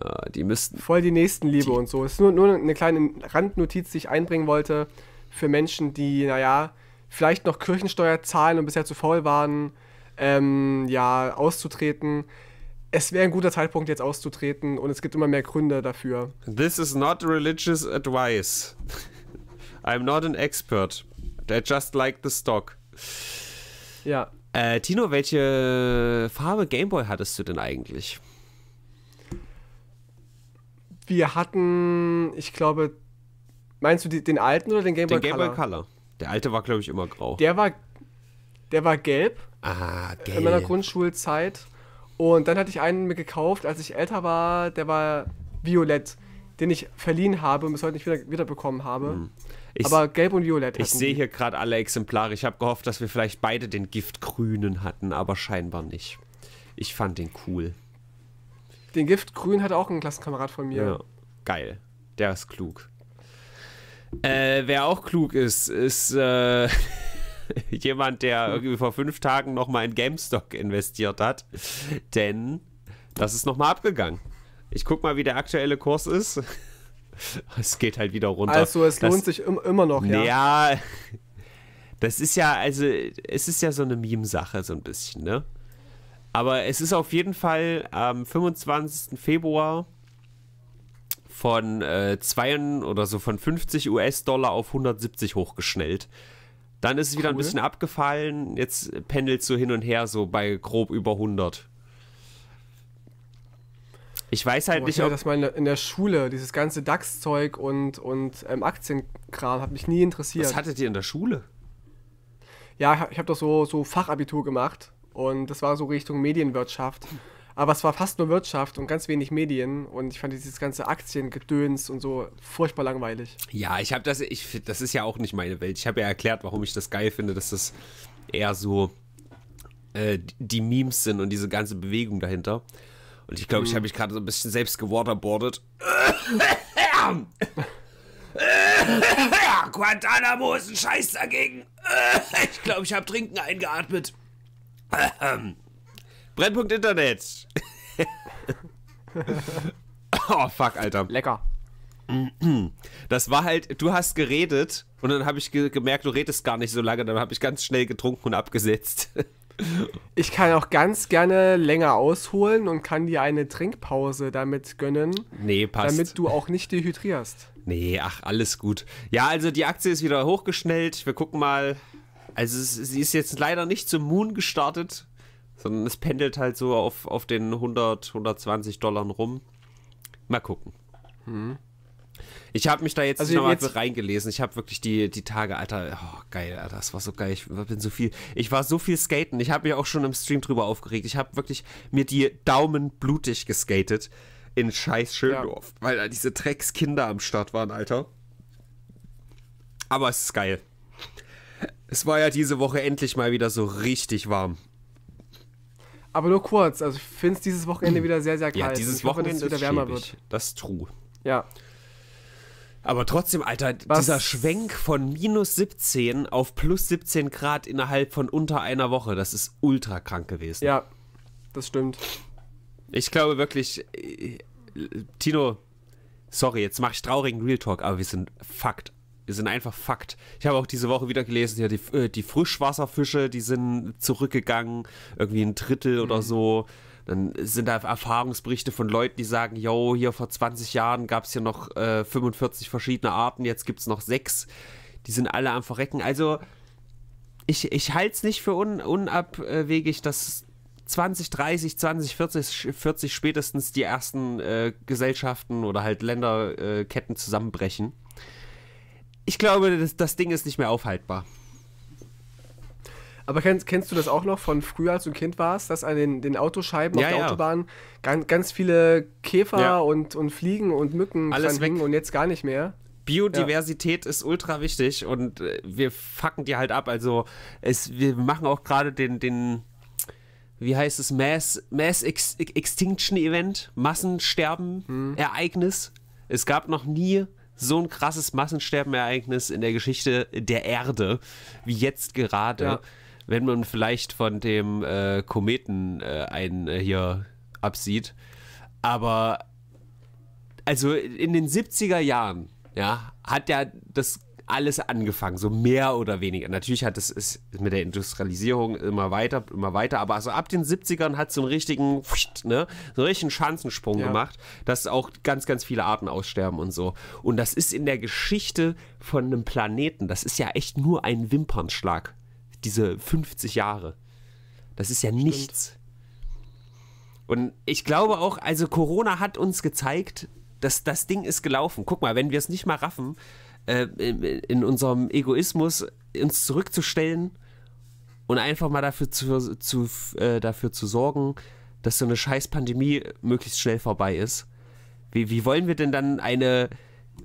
Äh, die müssten. Voll die Nächstenliebe die und so. Es ist nur, nur eine kleine Randnotiz, die ich einbringen wollte für Menschen, die, naja, vielleicht noch Kirchensteuer zahlen und bisher zu faul waren, ähm, ja, auszutreten. Es wäre ein guter Zeitpunkt, jetzt auszutreten und es gibt immer mehr Gründe dafür. This is not religious advice. I'm not an expert. I just like the stock. Ja. Äh, Tino, welche Farbe Gameboy hattest du denn eigentlich? Wir hatten, ich glaube, meinst du die, den alten oder den Game Boy den Color? Game Boy Color. Der alte war, glaube ich, immer grau. Der war, der war gelb. Ah, gelb. In meiner Grundschulzeit. Und dann hatte ich einen mir gekauft, als ich älter war, der war violett, den ich verliehen habe und bis heute nicht wieder, wiederbekommen habe. Hm. Ich, Aber gelb und violett. Ich sehe hier gerade alle Exemplare. Ich habe gehofft, dass wir vielleicht beide den Giftgrünen hatten, aber scheinbar nicht. Ich fand den cool. Den Gift Grün hat auch ein Klassenkamerad von mir. Ja. Geil. Der ist klug. Äh, wer auch klug ist, ist äh, jemand, der irgendwie vor fünf Tagen nochmal in GameStop investiert hat. Denn das ist nochmal abgegangen. Ich guck mal, wie der aktuelle Kurs ist. Es geht halt wieder runter. Also es das, lohnt sich im, immer noch, ja. Ja, das ist ja, also es ist ja so eine Meme-Sache so ein bisschen, ne? Aber es ist auf jeden Fall am 25. Februar von äh, 2 oder so von 50 US-Dollar auf 170 hochgeschnellt. Dann ist es wieder cool. ein bisschen abgefallen. Jetzt pendelt so hin und her, so bei grob über 100. Ich weiß halt oh, nicht, ob. das mal in der, Schule, dieses ganze DAX-Zeug und, und ähm, Aktienkram hat mich nie interessiert. Was hattet ihr in der Schule? Ja, ich habe doch so, so Fachabitur gemacht. Und das war so Richtung Medienwirtschaft. Aber es war fast nur Wirtschaft und ganz wenig Medien. Und ich fand dieses ganze Aktiengedöns und so furchtbar langweilig. Ja, ich habe das, ich, das ist ja auch nicht meine Welt. Ich habe ja erklärt, warum ich das geil finde, dass das eher so äh, die Memes sind und diese ganze Bewegung dahinter. Und ich glaube, mhm. ich habe mich gerade so ein bisschen selbst gewaterboardet. Guantanamo ist ein Scheiß dagegen. ich glaube, ich habe Trinken eingeatmet. Brennpunkt Internet. oh, fuck, Alter. Lecker. Das war halt, du hast geredet und dann habe ich ge gemerkt, du redest gar nicht so lange. Dann habe ich ganz schnell getrunken und abgesetzt. Ich kann auch ganz gerne länger ausholen und kann dir eine Trinkpause damit gönnen. Nee, passt. Damit du auch nicht dehydrierst. Nee, ach, alles gut. Ja, also die Aktie ist wieder hochgeschnellt. Wir gucken mal, also es, sie ist jetzt leider nicht zum Moon gestartet, sondern es pendelt halt so auf, auf den 100, 120 Dollar rum. Mal gucken. Hm. Ich habe mich da jetzt also nochmal jetzt... reingelesen. Ich habe wirklich die, die Tage, Alter, oh, geil, Alter, das war so geil. Ich bin so viel, ich war so viel skaten. Ich habe mich auch schon im Stream drüber aufgeregt. Ich habe wirklich mir die Daumen blutig geskatet in scheiß Schöndorf, ja. weil da diese Dreckskinder am Start waren, Alter. Aber es ist geil. Es war ja diese Woche endlich mal wieder so richtig warm. Aber nur kurz, also ich finde es dieses Wochenende wieder sehr, sehr kalt. Ja, dieses hoffe, Wochenende wieder wärmer wird. Das ist true. Ja. Aber trotzdem, Alter, Was? dieser Schwenk von minus 17 auf plus 17 Grad innerhalb von unter einer Woche, das ist ultra krank gewesen. Ja, das stimmt. Ich glaube wirklich, äh, Tino, sorry, jetzt mache ich traurigen Real Talk, aber wir sind fucked die sind einfach Fakt. Ich habe auch diese Woche wieder gelesen, ja, die, äh, die Frischwasserfische, die sind zurückgegangen, irgendwie ein Drittel mhm. oder so. Dann sind da Erfahrungsberichte von Leuten, die sagen, yo, hier vor 20 Jahren gab es hier noch äh, 45 verschiedene Arten, jetzt gibt es noch sechs. Die sind alle am Verrecken. Also, ich, ich halte es nicht für un, unabwegig, dass 20, 2030, 2040 40 spätestens die ersten äh, Gesellschaften oder halt Länderketten äh, zusammenbrechen ich glaube, das, das Ding ist nicht mehr aufhaltbar. Aber kennst, kennst du das auch noch von früher, als du ein Kind warst, dass an den, den Autoscheiben ja, auf der ja. Autobahn ganz, ganz viele Käfer ja. und, und Fliegen und Mücken Alles weg. und jetzt gar nicht mehr? Biodiversität ist ultra wichtig und äh, wir fucken die halt ab. Also es, wir machen auch gerade den, den, wie heißt es, Mass, Mass Ex Extinction Event, Massensterben-Ereignis. Hm. Es gab noch nie so ein krasses Massensterbenereignis in der Geschichte der Erde wie jetzt gerade, ja. wenn man vielleicht von dem äh, Kometen äh, einen äh, hier absieht. Aber also in den 70er Jahren, ja, hat ja das alles angefangen, so mehr oder weniger. Natürlich hat es mit der Industrialisierung immer weiter, immer weiter, aber also ab den 70ern hat es so einen richtigen, ne, so einen richtigen Schanzensprung ja. gemacht, dass auch ganz, ganz viele Arten aussterben und so. Und das ist in der Geschichte von einem Planeten, das ist ja echt nur ein Wimpernschlag, diese 50 Jahre. Das ist ja Stimmt. nichts. Und ich glaube auch, also Corona hat uns gezeigt, dass das Ding ist gelaufen. Guck mal, wenn wir es nicht mal raffen, äh, in, unserem Egoismus uns zurückzustellen und einfach mal dafür zu, zu äh, dafür zu sorgen, dass so eine scheiß Pandemie möglichst schnell vorbei ist. Wie, wie wollen wir denn dann eine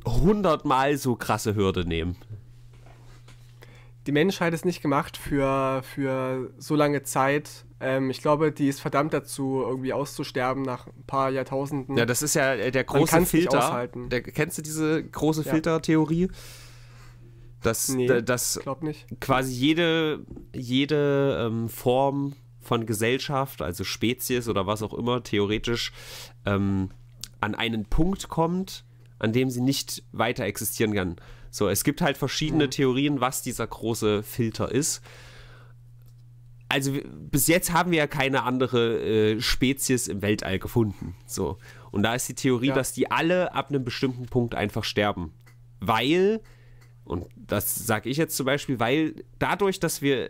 hundertmal so krasse Hürde nehmen? Die Menschheit ist nicht gemacht für, für so lange Zeit ähm, ich glaube, die ist verdammt dazu, irgendwie auszusterben nach ein paar Jahrtausenden. Ja, das ist ja äh, der große Filter. Der, kennst du diese große ja. Filtertheorie? Dass, nee, dass quasi jede, jede ähm, Form von Gesellschaft, also Spezies oder was auch immer, theoretisch ähm, an einen Punkt kommt, an dem sie nicht weiter existieren kann. So, es gibt halt verschiedene mhm. Theorien, was dieser große Filter ist also bis jetzt haben wir ja keine andere äh, Spezies im Weltall gefunden. So. Und da ist die Theorie, ja. dass die alle ab einem bestimmten Punkt einfach sterben. Weil, und das sage ich jetzt zum Beispiel, weil dadurch, dass wir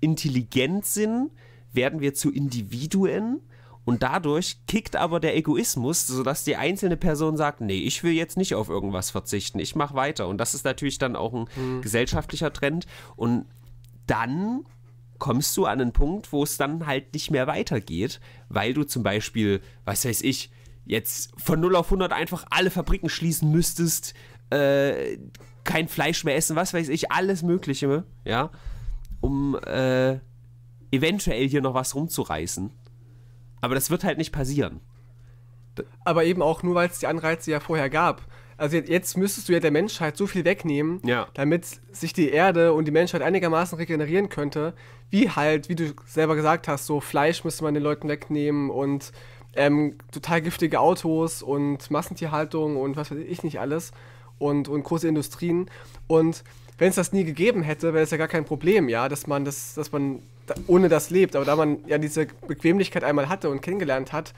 intelligent sind, werden wir zu Individuen. Und dadurch kickt aber der Egoismus, sodass die einzelne Person sagt, nee, ich will jetzt nicht auf irgendwas verzichten, ich mache weiter. Und das ist natürlich dann auch ein hm. gesellschaftlicher Trend. Und dann kommst du an einen Punkt, wo es dann halt nicht mehr weitergeht, weil du zum Beispiel, was weiß ich, jetzt von 0 auf 100 einfach alle Fabriken schließen müsstest, äh, kein Fleisch mehr essen, was weiß ich, alles Mögliche, ja, um äh, eventuell hier noch was rumzureißen. Aber das wird halt nicht passieren. Aber eben auch nur, weil es die Anreize ja vorher gab also jetzt müsstest du ja der Menschheit so viel wegnehmen, ja. damit sich die Erde und die Menschheit einigermaßen regenerieren könnte, wie halt, wie du selber gesagt hast, so Fleisch müsste man den Leuten wegnehmen und ähm, total giftige Autos und Massentierhaltung und was weiß ich nicht alles und, und große Industrien. Und wenn es das nie gegeben hätte, wäre es ja gar kein Problem, ja, dass man das, dass man ohne das lebt. Aber da man ja diese Bequemlichkeit einmal hatte und kennengelernt hat,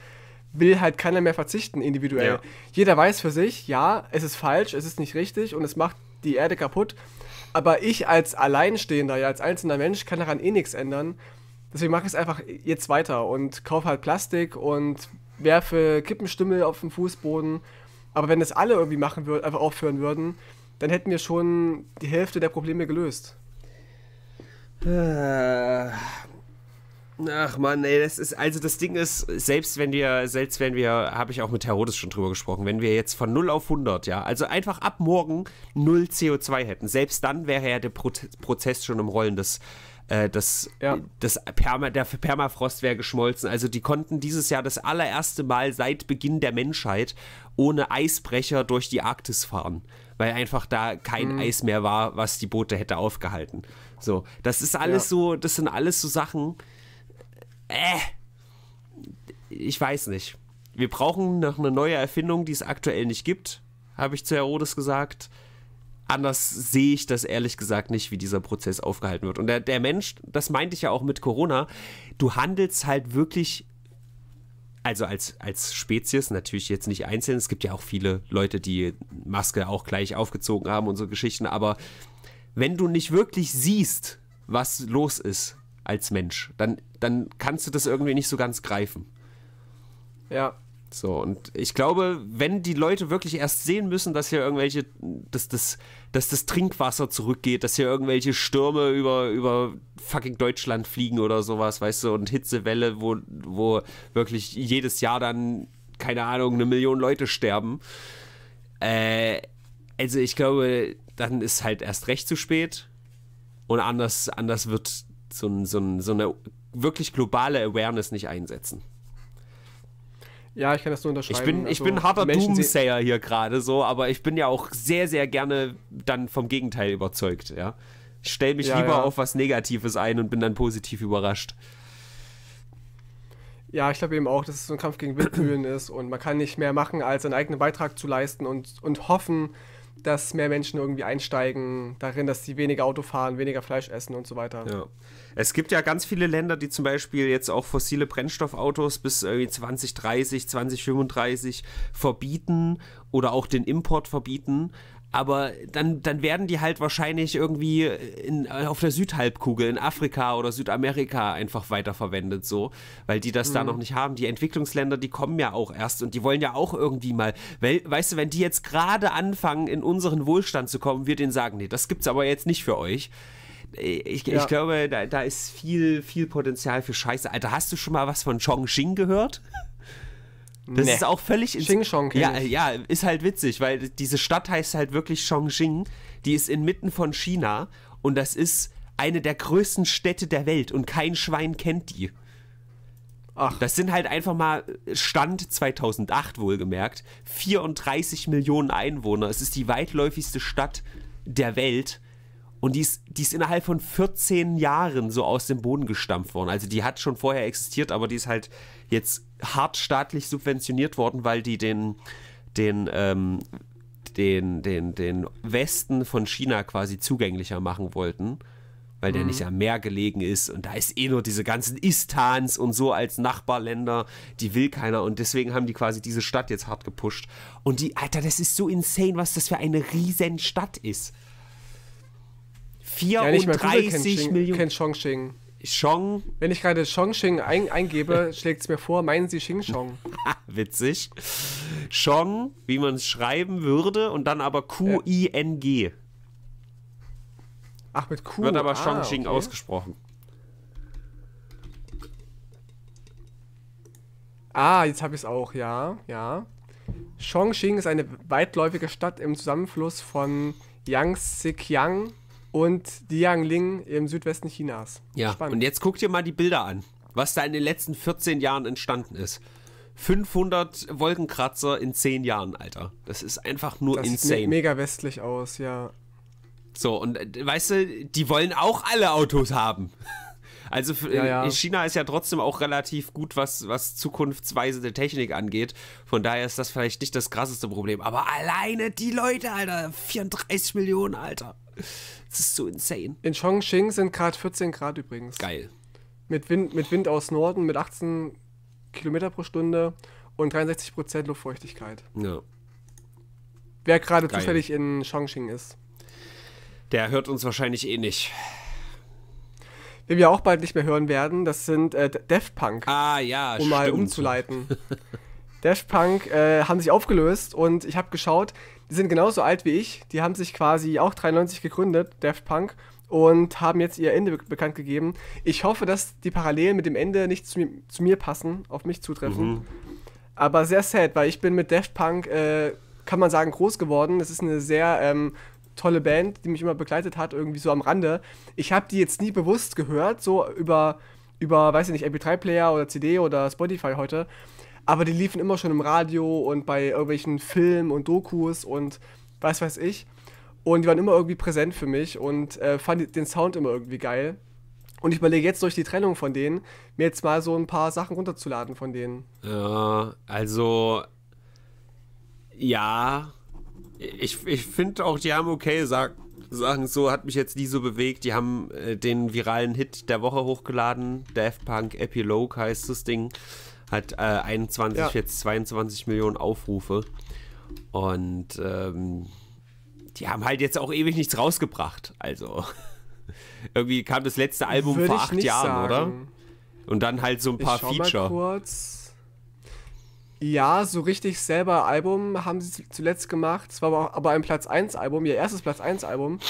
will halt keiner mehr verzichten individuell. Ja. Jeder weiß für sich, ja, es ist falsch, es ist nicht richtig und es macht die Erde kaputt. Aber ich als Alleinstehender, ja, als einzelner Mensch kann daran eh nichts ändern. Deswegen mache ich es einfach jetzt weiter und kaufe halt Plastik und werfe Kippenstümmel auf den Fußboden. Aber wenn das alle irgendwie machen würden, einfach aufhören würden, dann hätten wir schon die Hälfte der Probleme gelöst. Äh, Ach man, ey, das ist, also das Ding ist, selbst wenn wir, selbst wenn wir, habe ich auch mit Herodes schon drüber gesprochen, wenn wir jetzt von 0 auf 100, ja, also einfach ab morgen 0 CO2 hätten, selbst dann wäre ja der Pro Prozess schon im Rollen, das, äh, das, ja. das Perma, der Permafrost wäre geschmolzen, also die konnten dieses Jahr das allererste Mal seit Beginn der Menschheit ohne Eisbrecher durch die Arktis fahren weil einfach da kein mhm. Eis mehr war, was die Boote hätte aufgehalten. So, das ist alles ja. so, das sind alles so Sachen, äh, ich weiß nicht. Wir brauchen noch eine neue Erfindung, die es aktuell nicht gibt, habe ich zu Herodes gesagt. Anders sehe ich das ehrlich gesagt nicht, wie dieser Prozess aufgehalten wird. Und der, der Mensch, das meinte ich ja auch mit Corona, du handelst halt wirklich also als, als Spezies, natürlich jetzt nicht einzeln. Es gibt ja auch viele Leute, die Maske auch gleich aufgezogen haben und so Geschichten. Aber wenn du nicht wirklich siehst, was los ist, als Mensch. Dann, dann kannst du das irgendwie nicht so ganz greifen. Ja. So, und ich glaube, wenn die Leute wirklich erst sehen müssen, dass hier irgendwelche, dass das, dass das Trinkwasser zurückgeht, dass hier irgendwelche Stürme über, über fucking Deutschland fliegen oder sowas, weißt du, und Hitzewelle, wo, wo wirklich jedes Jahr dann, keine Ahnung, eine Million Leute sterben. Äh, also ich glaube, dann ist halt erst recht zu spät. Und anders, anders wird so, so, so eine wirklich globale Awareness nicht einsetzen. Ja, ich kann das nur unterschreiben. Ich bin, ich also, bin harter Doomsayer hier gerade so, aber ich bin ja auch sehr, sehr gerne dann vom Gegenteil überzeugt, ja. Ich stelle mich ja, lieber ja. auf was Negatives ein und bin dann positiv überrascht. Ja, ich glaube eben auch, dass es so ein Kampf gegen Windmühlen ist und man kann nicht mehr machen, als einen eigenen Beitrag zu leisten und, und hoffen, dass mehr Menschen irgendwie einsteigen darin, dass sie weniger Auto fahren, weniger Fleisch essen und so weiter. Ja. Es gibt ja ganz viele Länder, die zum Beispiel jetzt auch fossile Brennstoffautos bis irgendwie 2030, 2035 verbieten oder auch den Import verbieten aber dann, dann werden die halt wahrscheinlich irgendwie in, auf der Südhalbkugel in Afrika oder Südamerika einfach weiterverwendet, so, weil die das mhm. da noch nicht haben. Die Entwicklungsländer, die kommen ja auch erst und die wollen ja auch irgendwie mal, weil, weißt du, wenn die jetzt gerade anfangen, in unseren Wohlstand zu kommen, wir denen sagen, nee, das gibt's aber jetzt nicht für euch. Ich, ja. ich, glaube, da, da, ist viel, viel Potenzial für Scheiße. Alter, hast du schon mal was von Chongqing gehört? Das nee. ist auch völlig ins Xingchong ja, ja, ist halt witzig, weil diese Stadt heißt halt wirklich Chongqing. Die ist inmitten von China und das ist eine der größten Städte der Welt und kein Schwein kennt die. Ach. Das sind halt einfach mal Stand 2008 wohlgemerkt 34 Millionen Einwohner. Es ist die weitläufigste Stadt der Welt und die ist, die ist innerhalb von 14 Jahren so aus dem Boden gestampft worden. Also die hat schon vorher existiert, aber die ist halt jetzt hart staatlich subventioniert worden, weil die den, den, ähm, den, den, den Westen von China quasi zugänglicher machen wollten. Weil der mhm. nicht am Meer gelegen ist und da ist eh nur diese ganzen Istans und so als Nachbarländer, die will keiner und deswegen haben die quasi diese Stadt jetzt hart gepusht. Und die, Alter, das ist so insane, was das für eine riesen Stadt ist. 34 ja, Millionen. Ich kenne Chongqing. Chong. Wenn ich gerade Chongqing ein, eingebe, schlägt es mir vor, meinen Sie Xingchong. Witzig. Chong, wie man es schreiben würde, und dann aber Q-I-N-G. Ach, mit Q. Wird aber ah, Chongqing okay. ausgesprochen. Ah, jetzt habe ich es auch, ja, ja. Chongqing ist eine weitläufige Stadt im Zusammenfluss von Yangtze-Kiang, und die Yangling im Südwesten Chinas. Ja, Spannend. und jetzt guck dir mal die Bilder an, was da in den letzten 14 Jahren entstanden ist. 500 Wolkenkratzer in 10 Jahren, Alter. Das ist einfach nur das insane. Sieht mega westlich aus, ja. So, und äh, weißt du, die wollen auch alle Autos haben. Also ja, äh, ja. China ist ja trotzdem auch relativ gut, was, was zukunftsweisende Technik angeht. Von daher ist das vielleicht nicht das krasseste Problem. Aber alleine die Leute, Alter, 34 Millionen, Alter. Das ist so insane. In Chongqing sind gerade 14 Grad übrigens. Geil. Mit Wind, mit Wind aus Norden, mit 18 Kilometer pro Stunde und 63 Prozent Luftfeuchtigkeit. Ja. Wer gerade zufällig in Chongqing ist. Der hört uns wahrscheinlich eh nicht. Den wir auch bald nicht mehr hören werden, das sind äh, Def Punk. Ah ja, Um mal umzuleiten. Def Punk äh, haben sich aufgelöst und ich habe geschaut, die sind genauso alt wie ich. Die haben sich quasi auch 93 gegründet, Daft Punk, und haben jetzt ihr Ende bekannt gegeben. Ich hoffe, dass die Parallelen mit dem Ende nicht zu mir, zu mir passen, auf mich zutreffen. Mhm. Aber sehr sad, weil ich bin mit Daft Punk, äh, kann man sagen, groß geworden. Das ist eine sehr ähm, tolle Band, die mich immer begleitet hat, irgendwie so am Rande. Ich habe die jetzt nie bewusst gehört, so über, über weiß ich nicht, MP3-Player oder CD oder Spotify heute aber die liefen immer schon im Radio und bei irgendwelchen Filmen und Dokus und was weiß ich. Und die waren immer irgendwie präsent für mich und äh, fand den Sound immer irgendwie geil. Und ich überlege jetzt durch die Trennung von denen, mir jetzt mal so ein paar Sachen runterzuladen von denen. Ja, also. Ja. Ich, ich finde auch, die haben okay sag, Sachen so, hat mich jetzt nie so bewegt. Die haben äh, den viralen Hit der Woche hochgeladen. Daft Punk Epilogue heißt das Ding. Hat äh, 21, ja. jetzt 22 Millionen Aufrufe. Und ähm, die haben halt jetzt auch ewig nichts rausgebracht. Also irgendwie kam das letzte Album Würde vor acht Jahren, sagen. oder? Und dann halt so ein paar ich schau Feature. Mal kurz. Ja, so richtig selber Album haben sie zuletzt gemacht. Es war aber ein Platz 1 Album, ihr erstes Platz 1 Album.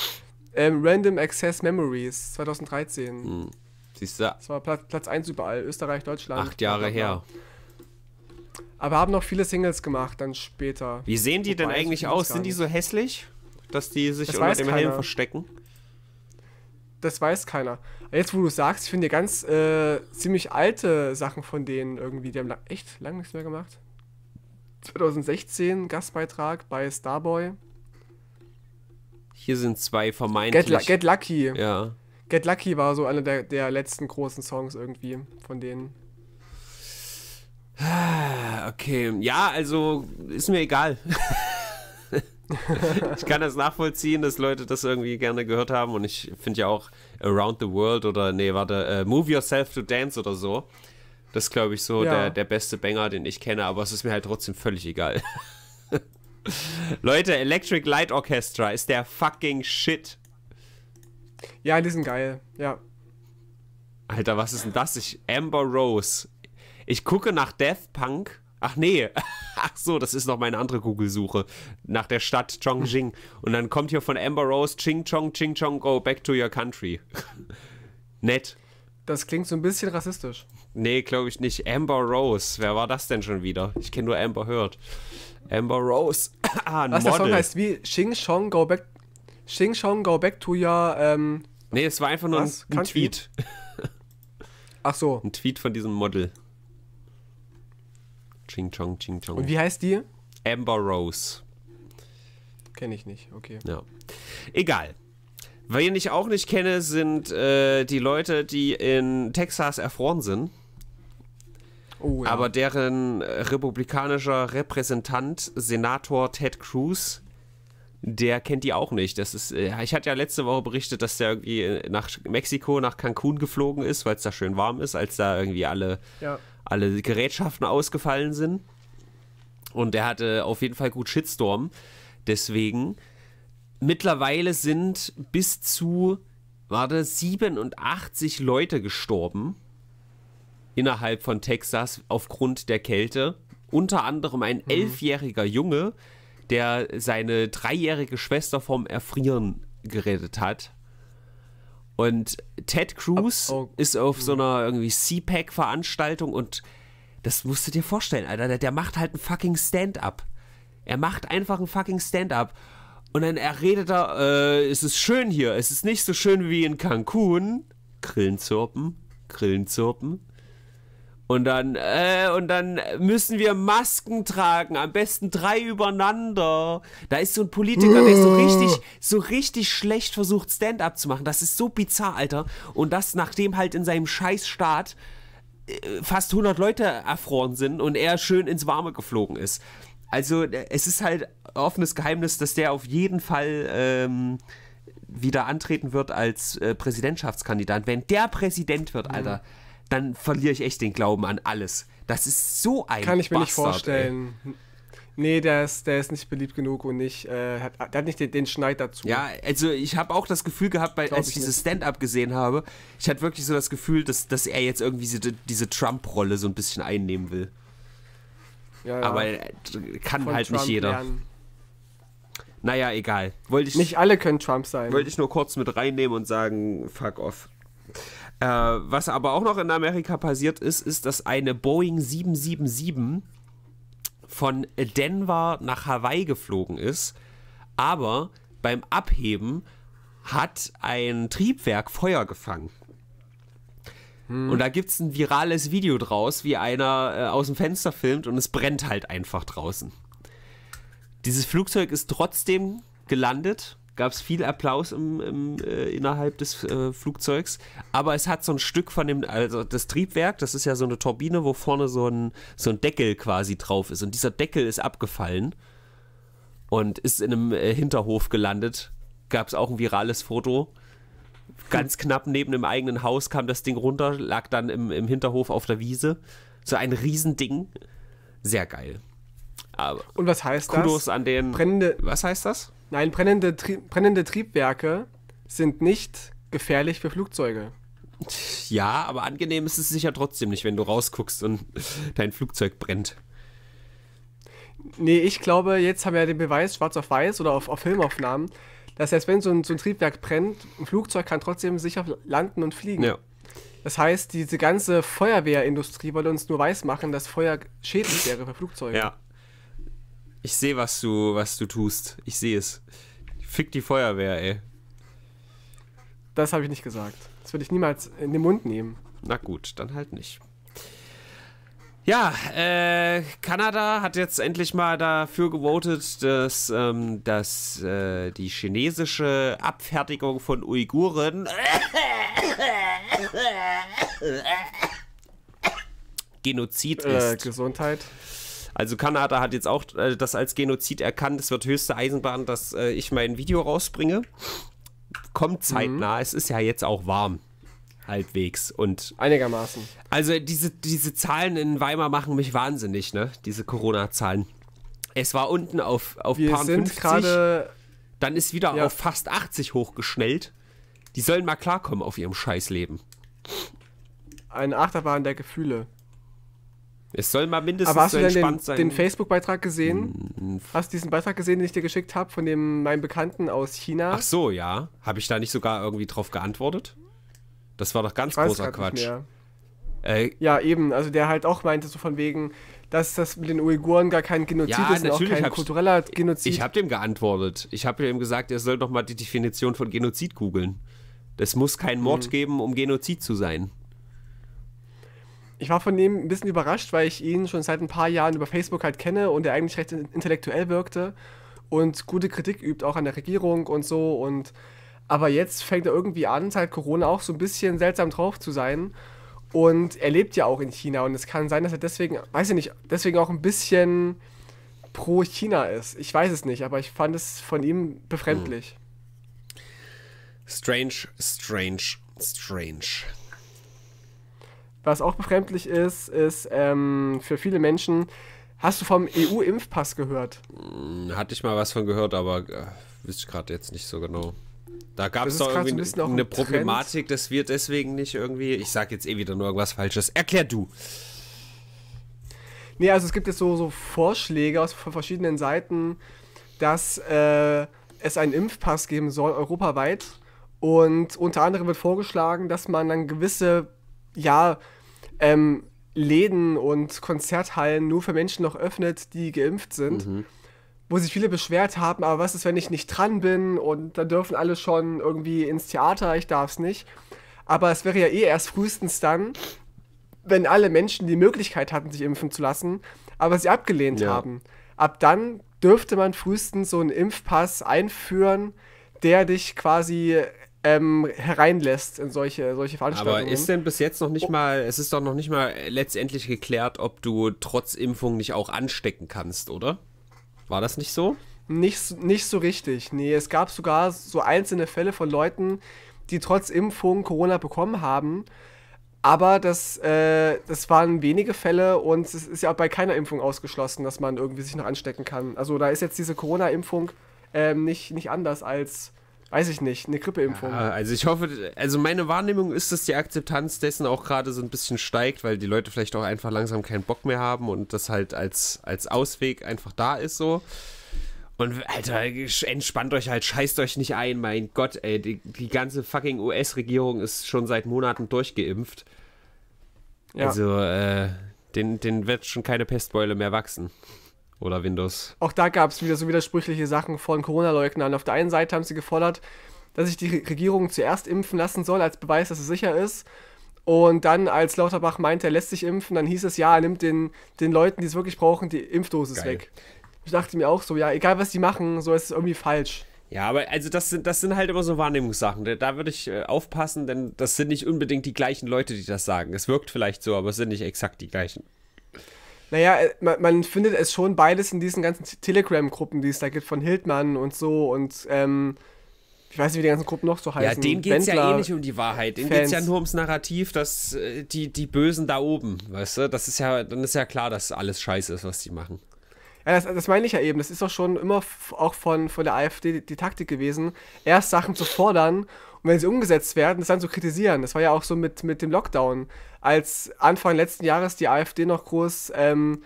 Ähm, Random Access Memories 2013. Hm. Siehst du? Das war Platz, Platz 1 überall, Österreich, Deutschland. Acht Jahre her. Aber haben noch viele Singles gemacht dann später. Wie sehen die Wobei, denn eigentlich aus? Sind die so hässlich, dass die sich das unter dem keiner. Helm verstecken? Das weiß keiner. Jetzt, wo du sagst, ich finde ganz äh, ziemlich alte Sachen von denen irgendwie. Die haben la echt lange nichts mehr gemacht. 2016 Gastbeitrag bei Starboy. Hier sind zwei vermeintlich. Get, Get Lucky. Ja. Get Lucky war so einer der, der letzten großen Songs irgendwie von denen. Ah, okay, ja, also ist mir egal. ich kann das nachvollziehen, dass Leute das irgendwie gerne gehört haben und ich finde ja auch Around the World oder nee, warte, uh, Move Yourself to Dance oder so. Das ist, glaube ich, so ja. der, der beste Banger, den ich kenne, aber es ist mir halt trotzdem völlig egal. Leute, Electric Light Orchestra ist der fucking Shit. Ja, die sind geil, ja. Alter, was ist denn das? Ich, Amber Rose. Ich gucke nach Death Punk. Ach nee, ach so, das ist noch meine andere Google-Suche. Nach der Stadt Chongqing. Und dann kommt hier von Amber Rose Ching Chong Ching Chong Go Back to Your Country. Nett. Das klingt so ein bisschen rassistisch. Nee, glaube ich nicht. Amber Rose. Wer war das denn schon wieder? Ich kenne nur Amber Heard. Amber Rose. ah, ein Was, Model. der Song heißt wie Ching Chong Go Back Xing Shong Go Back to ja. Ähm, nee, es war einfach nur ein, ein, Tweet. Ach so. Ein Tweet von diesem Model. Ching Chong, Ching Chong. Und wie heißt die? Amber Rose. Kenne ich nicht, okay. Ja. Egal. Wen ich auch nicht kenne, sind äh, die Leute, die in Texas erfroren sind. Oh, ja. Aber deren republikanischer Repräsentant, Senator Ted Cruz, der kennt die auch nicht. Das ist, äh, ich hatte ja letzte Woche berichtet, dass der irgendwie äh, nach Mexiko, nach Cancun geflogen ist, weil es da schön warm ist, als da irgendwie alle, ja. alle Gerätschaften ausgefallen sind. Und der hatte auf jeden Fall gut Shitstorm. Deswegen, mittlerweile sind bis zu, warte, 87 Leute gestorben innerhalb von Texas aufgrund der Kälte. Unter anderem ein mhm. elfjähriger mhm. Junge, der seine dreijährige Schwester vom Erfrieren gerettet hat. Und Ted Cruz oh, oh. ist auf so hm. einer irgendwie CPAC-Veranstaltung und das musst du dir vorstellen, Alter. Der, der macht halt ein fucking Stand-up. Er macht einfach ein fucking Stand-up. Und dann er redet er, äh, es ist schön hier, es ist nicht so schön wie in Cancun. Grillenzirpen, Grillenzirpen. Und dann, äh, und dann müssen wir Masken tragen, am besten drei übereinander. Da ist so ein Politiker, der so richtig, so richtig schlecht versucht, Stand-up zu machen. Das ist so bizarr, Alter. Und das, nachdem halt in seinem Scheißstaat äh, fast 100 Leute erfroren sind und er schön ins Warme geflogen ist. Also, äh, es ist halt offenes Geheimnis, dass der auf jeden Fall, ähm, wieder antreten wird als äh, Präsidentschaftskandidat. Wenn der Präsident wird, Alter dann verliere ich echt den Glauben an alles. Das ist so ein Kann ich mir Bastard, nicht vorstellen. Ey. Nee, der ist, der ist nicht beliebt genug und nicht, äh, hat, der hat nicht den, den Schneid dazu. Ja, also ich habe auch das Gefühl gehabt, bei, als ich, ich dieses Stand-up gesehen habe, ich hatte wirklich so das Gefühl, dass, dass er jetzt irgendwie diese, diese Trump-Rolle so ein bisschen einnehmen will. Ja, ja. Aber äh, kann Von halt Trump nicht jeder. Lernen. Naja, egal. Wollte ich, nicht alle können Trump sein. Wollte ich nur kurz mit reinnehmen und sagen, fuck off. Äh, was aber auch noch in Amerika passiert ist, ist, dass eine Boeing 777 von Denver nach Hawaii geflogen ist, aber beim Abheben hat ein Triebwerk Feuer gefangen. Hm. Und da gibt es ein virales Video draus, wie einer äh, aus dem Fenster filmt und es brennt halt einfach draußen. Dieses Flugzeug ist trotzdem gelandet gab es viel Applaus im, im, äh, innerhalb des äh, Flugzeugs. Aber es hat so ein Stück von dem, also das Triebwerk, das ist ja so eine Turbine, wo vorne so ein, so ein Deckel quasi drauf ist. Und dieser Deckel ist abgefallen und ist in einem äh, Hinterhof gelandet. Gab es auch ein virales Foto. Ganz hm. knapp neben dem eigenen Haus kam das Ding runter, lag dann im, im Hinterhof auf der Wiese. So ein Riesending. Sehr geil. Aber und was heißt Kudos das? An den, Brände. Was heißt das? Nein, brennende, Tri brennende Triebwerke sind nicht gefährlich für Flugzeuge. Ja, aber angenehm ist es sicher trotzdem nicht, wenn du rausguckst und dein Flugzeug brennt. Nee, ich glaube, jetzt haben wir ja den Beweis, schwarz auf weiß oder auf, auf Filmaufnahmen, dass selbst wenn so ein, so ein, Triebwerk brennt, ein Flugzeug kann trotzdem sicher landen und fliegen. Ja. Das heißt, diese ganze Feuerwehrindustrie wollte uns nur weismachen, dass Feuer schädlich wäre für Flugzeuge. Ja. Ich sehe, was du, was du tust. Ich sehe es. Fick die Feuerwehr, ey. Das habe ich nicht gesagt. Das würde ich niemals in den Mund nehmen. Na gut, dann halt nicht. Ja, äh, Kanada hat jetzt endlich mal dafür gewotet, dass, ähm, dass äh, die chinesische Abfertigung von Uiguren Genozid äh, ist. Äh, Gesundheit. Also Kanada hat jetzt auch äh, das als Genozid erkannt. Es wird höchste Eisenbahn, dass äh, ich mein Video rausbringe. Kommt zeitnah. Mhm. Es ist ja jetzt auch warm. Halbwegs und. Einigermaßen. Also, diese, diese Zahlen in Weimar machen mich wahnsinnig, ne? Diese Corona-Zahlen. Es war unten auf, auf Wir paar sind gerade. dann ist wieder ja. auf fast 80 hochgeschnellt. Die sollen mal klarkommen auf ihrem Scheißleben. Eine Achterbahn der Gefühle. Es soll mal mindestens Aber hast so du denn den, den Facebook-Beitrag gesehen? Hm, hm. Hast du diesen Beitrag gesehen, den ich dir geschickt habe von dem meinem Bekannten aus China? Ach so, ja. Habe ich da nicht sogar irgendwie drauf geantwortet? Das war doch ganz ich großer Quatsch. Äh, ja, eben. Also der halt auch meinte so von wegen, dass das mit den Uiguren gar kein Genozid ja, ist und auch kein kultureller Genozid. Ich, habe dem geantwortet. Ich habe ihm gesagt, er soll doch mal die Definition von Genozid googeln. Es muss keinen Mord mhm. geben, um Genozid zu sein ich war von dem ein bisschen überrascht, weil ich ihn schon seit ein paar Jahren über Facebook halt kenne und er eigentlich recht intellektuell wirkte und gute Kritik übt auch an der Regierung und so und aber jetzt fängt er irgendwie an, seit Corona auch so ein bisschen seltsam drauf zu sein und er lebt ja auch in China und es kann sein, dass er deswegen, weiß ich nicht, deswegen auch ein bisschen pro China ist. Ich weiß es nicht, aber ich fand es von ihm befremdlich. Hm. Strange, strange, strange. Was auch befremdlich ist, ist ähm, für viele Menschen, hast du vom EU-Impfpass gehört? Hm, hatte ich mal was von gehört, aber äh, wüsste ich gerade jetzt nicht so genau. Da gab es doch irgendwie so ein eine Problematik, dass wir deswegen nicht irgendwie. Ich sag jetzt eh wieder nur irgendwas Falsches. Erklär du. Nee, also es gibt jetzt so, so Vorschläge aus, von verschiedenen Seiten, dass äh, es einen Impfpass geben soll, europaweit. Und unter anderem wird vorgeschlagen, dass man dann gewisse, ja, ähm, Läden und Konzerthallen nur für Menschen noch öffnet, die geimpft sind. Mhm. Wo sich viele beschwert haben, aber was ist, wenn ich nicht dran bin und dann dürfen alle schon irgendwie ins Theater, ich darf es nicht. Aber es wäre ja eh erst frühestens dann, wenn alle Menschen die Möglichkeit hatten, sich impfen zu lassen, aber sie abgelehnt ja. haben. Ab dann dürfte man frühestens so einen Impfpass einführen, der dich quasi ähm, hereinlässt in solche, solche Veranstaltungen. Aber ist denn bis jetzt noch nicht oh. mal, es ist doch noch nicht mal letztendlich geklärt, ob du trotz Impfung nicht auch anstecken kannst, oder? War das nicht so? Nicht, nicht so richtig. Nee, es gab sogar so einzelne Fälle von Leuten, die trotz Impfung Corona bekommen haben. Aber das, äh, das waren wenige Fälle und es ist ja auch bei keiner Impfung ausgeschlossen, dass man irgendwie sich noch anstecken kann. Also da ist jetzt diese Corona-Impfung ähm, nicht, nicht anders als Weiß ich nicht, eine Grippeimpfung. Ja, also ich hoffe, also meine Wahrnehmung ist, dass die Akzeptanz dessen auch gerade so ein bisschen steigt, weil die Leute vielleicht auch einfach langsam keinen Bock mehr haben und das halt als, als Ausweg einfach da ist so. Und Alter, entspannt euch halt, scheißt euch nicht ein, mein Gott, ey, die, die ganze fucking US-Regierung ist schon seit Monaten durchgeimpft. Ja. Also, äh, den, den wird schon keine Pestbeule mehr wachsen oder Windows. Auch da gab es wieder so widersprüchliche Sachen von Corona-Leugnern. Auf der einen Seite haben sie gefordert, dass sich die Regierung zuerst impfen lassen soll, als Beweis, dass es sicher ist. Und dann, als Lauterbach meinte, er lässt sich impfen, dann hieß es, ja, er nimmt den, den Leuten, die es wirklich brauchen, die Impfdosis Geil. weg. Ich dachte mir auch so, ja, egal was die machen, so ist es irgendwie falsch. Ja, aber also das sind, das sind halt immer so Wahrnehmungssachen. Da würde ich äh, aufpassen, denn das sind nicht unbedingt die gleichen Leute, die das sagen. Es wirkt vielleicht so, aber es sind nicht exakt die gleichen. Naja, äh, man, man findet es schon beides in diesen ganzen Telegram-Gruppen, die es da gibt, von Hildmann und so und ähm, ich weiß nicht, wie die ganzen Gruppen noch so heißen. Ja, denen geht es ja eh nicht um die Wahrheit. Denen geht es ja nur ums Narrativ, dass äh, die, die Bösen da oben, weißt du? Das ist ja, dann ist ja klar, dass alles scheiße ist, was die machen. Ja, das, das meine ich ja eben. Das ist doch schon immer auch von, von der AfD die, die Taktik gewesen, erst Sachen zu fordern und wenn sie umgesetzt werden, das dann zu kritisieren. Das war ja auch so mit, mit dem Lockdown, als Anfang letzten Jahres die AfD noch groß ähm,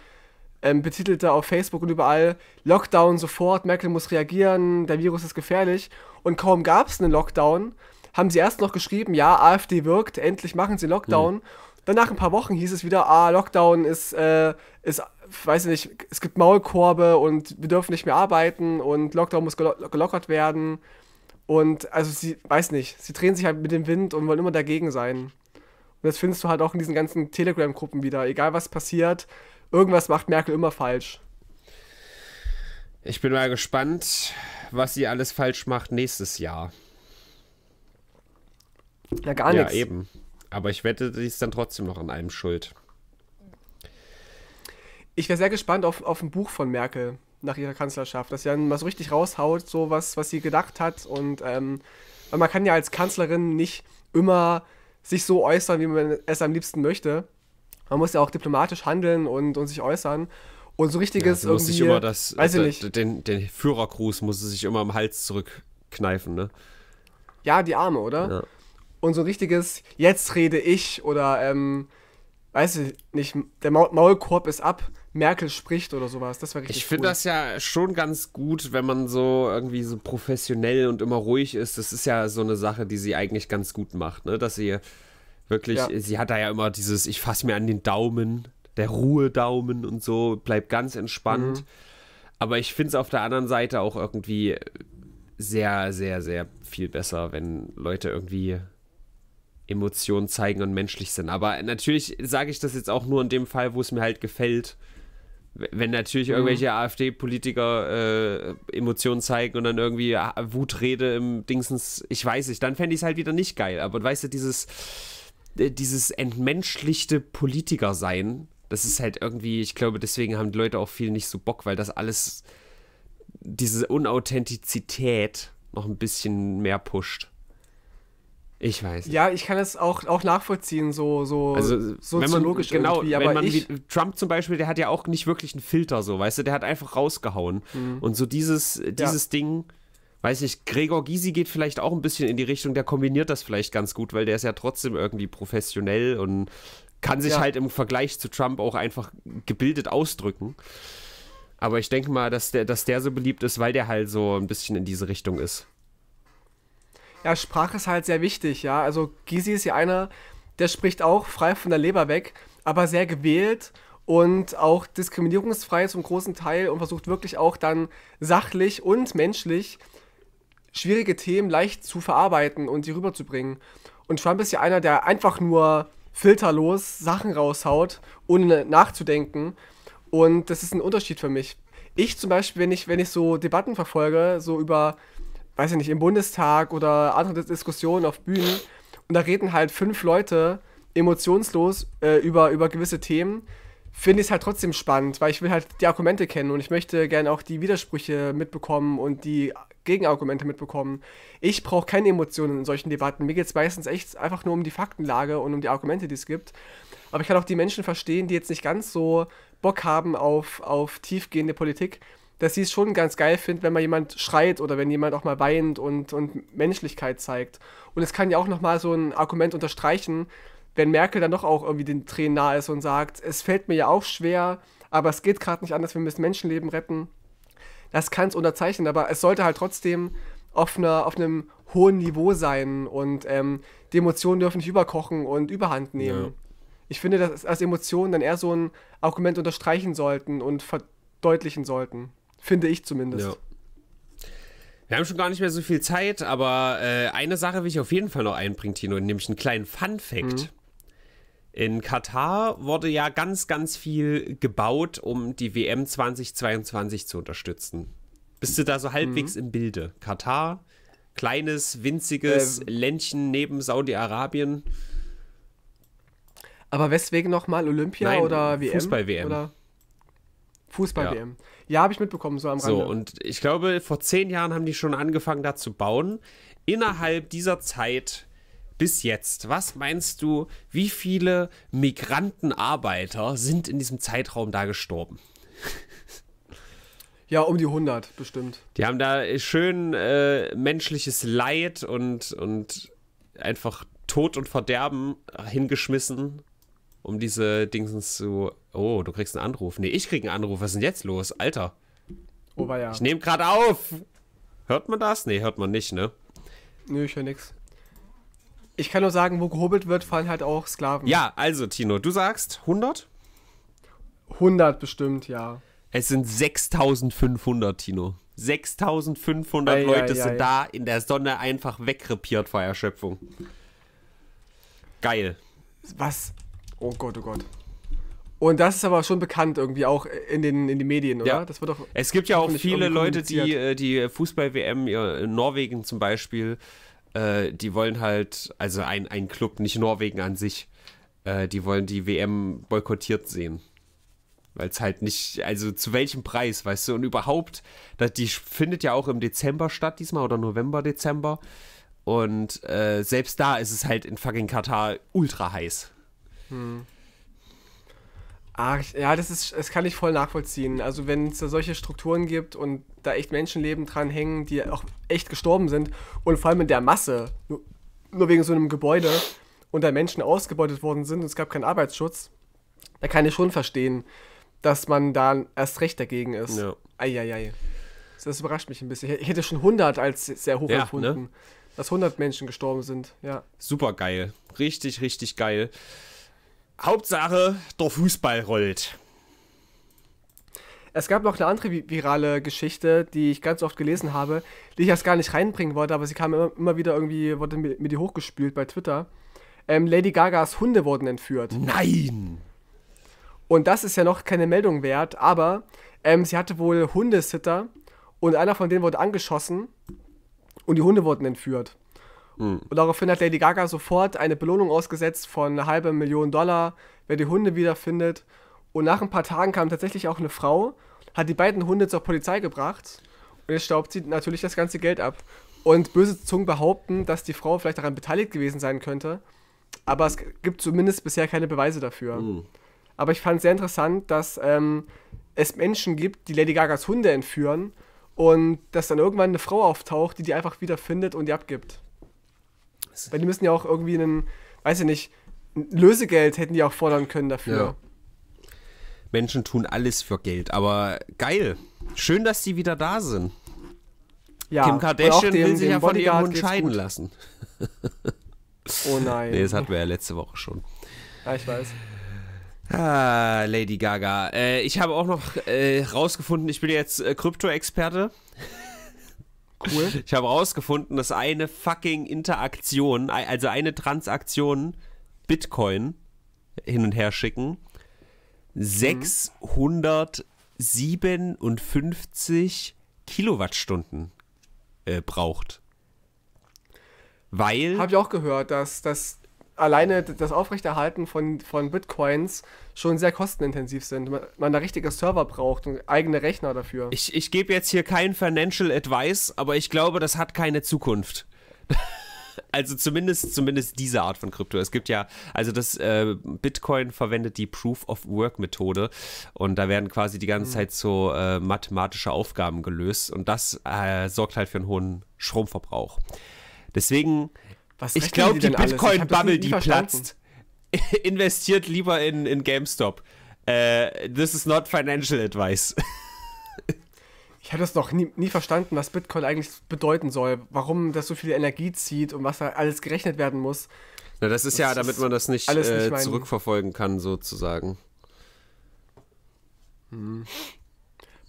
ähm, betitelte auf Facebook und überall, Lockdown sofort, Merkel muss reagieren, der Virus ist gefährlich. Und kaum gab es einen Lockdown, haben sie erst noch geschrieben, ja, AfD wirkt, endlich machen sie Lockdown. Mhm. nach ein paar Wochen hieß es wieder, ah, Lockdown ist, äh, ist, weiß ich nicht, es gibt Maulkorbe und wir dürfen nicht mehr arbeiten und Lockdown muss gelo gelockert werden. Und also sie, weiß nicht, sie drehen sich halt mit dem Wind und wollen immer dagegen sein. Und das findest du halt auch in diesen ganzen Telegram-Gruppen wieder. Egal was passiert, irgendwas macht Merkel immer falsch. Ich bin mal gespannt, was sie alles falsch macht nächstes Jahr. Ja, gar nichts. Ja, eben. Aber ich wette, sie ist dann trotzdem noch an allem schuld. Ich wäre sehr gespannt auf, auf ein Buch von Merkel nach ihrer Kanzlerschaft, dass sie dann mal so richtig raushaut, so was, was sie gedacht hat. Und ähm, weil man kann ja als Kanzlerin nicht immer sich so äußern, wie man es am liebsten möchte. Man muss ja auch diplomatisch handeln und, und sich äußern. Und so richtiges ja, muss irgendwie, sich immer das, weiß ich also nicht. Den, den Führergruß muss sich immer am Hals zurückkneifen, ne? Ja, die Arme, oder? Ja. Und so ein richtiges, jetzt rede ich oder, ähm, weiß ich nicht, der Maulkorb ist ab Merkel spricht oder sowas. Das wäre richtig Ich finde cool. das ja schon ganz gut, wenn man so irgendwie so professionell und immer ruhig ist. Das ist ja so eine Sache, die sie eigentlich ganz gut macht, ne? Dass sie wirklich, ja. sie hat da ja immer dieses, ich fasse mir an den Daumen, der Ruhedaumen und so, bleibt ganz entspannt. Mhm. Aber ich finde es auf der anderen Seite auch irgendwie sehr, sehr, sehr viel besser, wenn Leute irgendwie Emotionen zeigen und menschlich sind. Aber natürlich sage ich das jetzt auch nur in dem Fall, wo es mir halt gefällt. Wenn natürlich mhm. irgendwelche AfD-Politiker äh, Emotionen zeigen und dann irgendwie Wutrede im Dingsens, ich weiß nicht, dann fände ich es halt wieder nicht geil. Aber weißt du, dieses, äh, dieses entmenschlichte Politiker-Sein, das ist halt irgendwie, ich glaube, deswegen haben die Leute auch viel nicht so Bock, weil das alles, diese Unauthentizität noch ein bisschen mehr pusht. Ich weiß. Ja, ich kann es auch, auch nachvollziehen, so, so also, soziologisch wenn man, genau, irgendwie. Aber wenn man ich, wie Trump zum Beispiel, der hat ja auch nicht wirklich einen Filter, so, weißt du, der hat einfach rausgehauen. Mhm. Und so dieses, dieses ja. Ding, weiß ich, Gregor Gysi geht vielleicht auch ein bisschen in die Richtung, der kombiniert das vielleicht ganz gut, weil der ist ja trotzdem irgendwie professionell und kann sich ja. halt im Vergleich zu Trump auch einfach gebildet ausdrücken. Aber ich denke mal, dass der, dass der so beliebt ist, weil der halt so ein bisschen in diese Richtung ist ja, Sprache ist halt sehr wichtig, ja. Also Gysi ist ja einer, der spricht auch frei von der Leber weg, aber sehr gewählt und auch diskriminierungsfrei zum großen Teil und versucht wirklich auch dann sachlich und menschlich schwierige Themen leicht zu verarbeiten und sie rüberzubringen. Und Trump ist ja einer, der einfach nur filterlos Sachen raushaut, ohne nachzudenken. Und das ist ein Unterschied für mich. Ich zum Beispiel, wenn ich, wenn ich so Debatten verfolge, so über weiß ich nicht, im Bundestag oder andere Diskussionen auf Bühnen und da reden halt fünf Leute emotionslos äh, über, über gewisse Themen, finde ich es halt trotzdem spannend, weil ich will halt die Argumente kennen und ich möchte gerne auch die Widersprüche mitbekommen und die Gegenargumente mitbekommen. Ich brauche keine Emotionen in solchen Debatten. Mir geht es meistens echt einfach nur um die Faktenlage und um die Argumente, die es gibt. Aber ich kann auch die Menschen verstehen, die jetzt nicht ganz so Bock haben auf, auf tiefgehende Politik, dass sie es schon ganz geil findet, wenn mal jemand schreit oder wenn jemand auch mal weint und, und Menschlichkeit zeigt. Und es kann ja auch nochmal so ein Argument unterstreichen, wenn Merkel dann doch auch irgendwie den Tränen nahe ist und sagt, es fällt mir ja auch schwer, aber es geht gerade nicht anders, wir müssen Menschenleben retten. Das kann es unterzeichnen, aber es sollte halt trotzdem auf, einer, auf einem hohen Niveau sein und ähm, die Emotionen dürfen nicht überkochen und überhand nehmen. Ja. Ich finde, dass, dass Emotionen dann eher so ein Argument unterstreichen sollten und verdeutlichen sollten. Finde ich zumindest. Ja. Wir haben schon gar nicht mehr so viel Zeit, aber äh, eine Sache will ich auf jeden Fall noch einbringen, Tino, nämlich einen kleinen Fun-Fact. Mhm. In Katar wurde ja ganz, ganz viel gebaut, um die WM 2022 zu unterstützen. Bist du da so halbwegs mhm. im Bilde? Katar, kleines, winziges ähm, Ländchen neben Saudi-Arabien. Aber weswegen nochmal Olympia Nein, oder WM? Fußball-WM. Fußball-WM. Ja. Ja, habe ich mitbekommen, so am Rande. So, und ich glaube, vor zehn Jahren haben die schon angefangen, da zu bauen. Innerhalb dieser Zeit bis jetzt, was meinst du, wie viele Migrantenarbeiter sind in diesem Zeitraum da gestorben? Ja, um die 100 bestimmt. Die haben da schön äh, menschliches Leid und, und einfach Tod und Verderben hingeschmissen um diese Dingsens zu. Oh, du kriegst einen Anruf. Nee, ich krieg einen Anruf. Was ist denn jetzt los? Alter. Oh, war ja. Ich nehme gerade auf. Hört man das? Nee, hört man nicht, ne? Nö, ich höre nix. Ich kann nur sagen, wo gehobelt wird, fallen halt auch Sklaven. Ja, also Tino, du sagst 100? 100 bestimmt, ja. Es sind 6500, Tino. 6500 ei, Leute ei, sind ei. da in der Sonne einfach wegrepiert vor Erschöpfung. Geil. Was? Oh Gott, oh Gott. Und das ist aber schon bekannt irgendwie auch in den, in den Medien, oder? Ja. Das wird auch es gibt ja auch viele Leute, die äh, die Fußball-WM in Norwegen zum Beispiel, äh, die wollen halt, also ein, ein Club, nicht Norwegen an sich, äh, die wollen die WM boykottiert sehen. Weil es halt nicht, also zu welchem Preis, weißt du? Und überhaupt, die findet ja auch im Dezember statt diesmal oder November, Dezember. Und äh, selbst da ist es halt in fucking Katar ultra heiß. Hm. Ah, ja, das ist, das kann ich voll nachvollziehen. Also wenn es da solche Strukturen gibt und da echt Menschenleben dran hängen, die auch echt gestorben sind und vor allem in der Masse, nur, nur wegen so einem Gebäude und da Menschen ausgebeutet worden sind und es gab keinen Arbeitsschutz, da kann ich schon verstehen, dass man da erst recht dagegen ist. Ja. Eieiei. Das überrascht mich ein bisschen. Ich hätte schon 100 als sehr hoch ja, ne? empfunden, ne? dass 100 Menschen gestorben sind. Ja. Super geil. Richtig, richtig geil. Hauptsache, der Fußball rollt. Es gab noch eine andere virale Geschichte, die ich ganz oft gelesen habe, die ich erst gar nicht reinbringen wollte, aber sie kam immer, immer wieder irgendwie, wurde mir, die hochgespült bei Twitter. Ähm, Lady Gagas Hunde wurden entführt. Nein! Und das ist ja noch keine Meldung wert, aber ähm, sie hatte wohl Hundesitter und einer von denen wurde angeschossen und die Hunde wurden entführt. Mhm. Und daraufhin hat Lady Gaga sofort eine Belohnung ausgesetzt von einer halben Million Dollar, wer die Hunde wiederfindet. Und nach ein paar Tagen kam tatsächlich auch eine Frau, hat die beiden Hunde zur Polizei gebracht und jetzt staubt sie natürlich das ganze Geld ab. Und böse Zungen behaupten, dass die Frau vielleicht daran beteiligt gewesen sein könnte, aber es gibt zumindest bisher keine Beweise dafür. Mhm. Aber ich fand es sehr interessant, dass ähm, es Menschen gibt, die Lady Gagas Hunde entführen und dass dann irgendwann eine Frau auftaucht, die die einfach wiederfindet und die abgibt. Weil die müssen ja auch irgendwie einen, weiß ich nicht, Lösegeld hätten die auch fordern können dafür. Ja. Menschen tun alles für Geld, aber geil. Schön, dass die wieder da sind. Ja, Kim Kardashian dem, will sich ja von ihrem Hund scheiden lassen. oh nein. Nee, das hatten wir ja letzte Woche schon. Ja, ich weiß. Ah, Lady Gaga. Äh, ich habe auch noch äh, rausgefunden, ich bin jetzt äh, Krypto-Experte. Cool. Ich habe rausgefunden, dass eine fucking Interaktion, also eine Transaktion Bitcoin hin und her schicken, 657 Kilowattstunden äh, braucht. Weil. Habe ich auch gehört, dass, dass alleine das Aufrechterhalten von, von Bitcoins schon sehr kostenintensiv sind. Man, da richtige Server braucht und eigene Rechner dafür. Ich, ich gebe jetzt hier keinen Financial Advice, aber ich glaube, das hat keine Zukunft. also zumindest, zumindest diese Art von Krypto. Es gibt ja, also das äh, Bitcoin verwendet die Proof of Work Methode und da werden quasi die ganze mhm. Zeit so äh, mathematische Aufgaben gelöst und das äh, sorgt halt für einen hohen Stromverbrauch. Deswegen, was ich glaube, die, Bitcoin-Bubble, die platzt, investiert lieber in, in GameStop. Äh, this is not financial advice. ich habe das noch nie, nie, verstanden, was Bitcoin eigentlich bedeuten soll, warum das so viel Energie zieht und was da alles gerechnet werden muss. Na, das ist das ja, damit ist man das nicht, äh, nicht zurückverfolgen kann, sozusagen. Hm.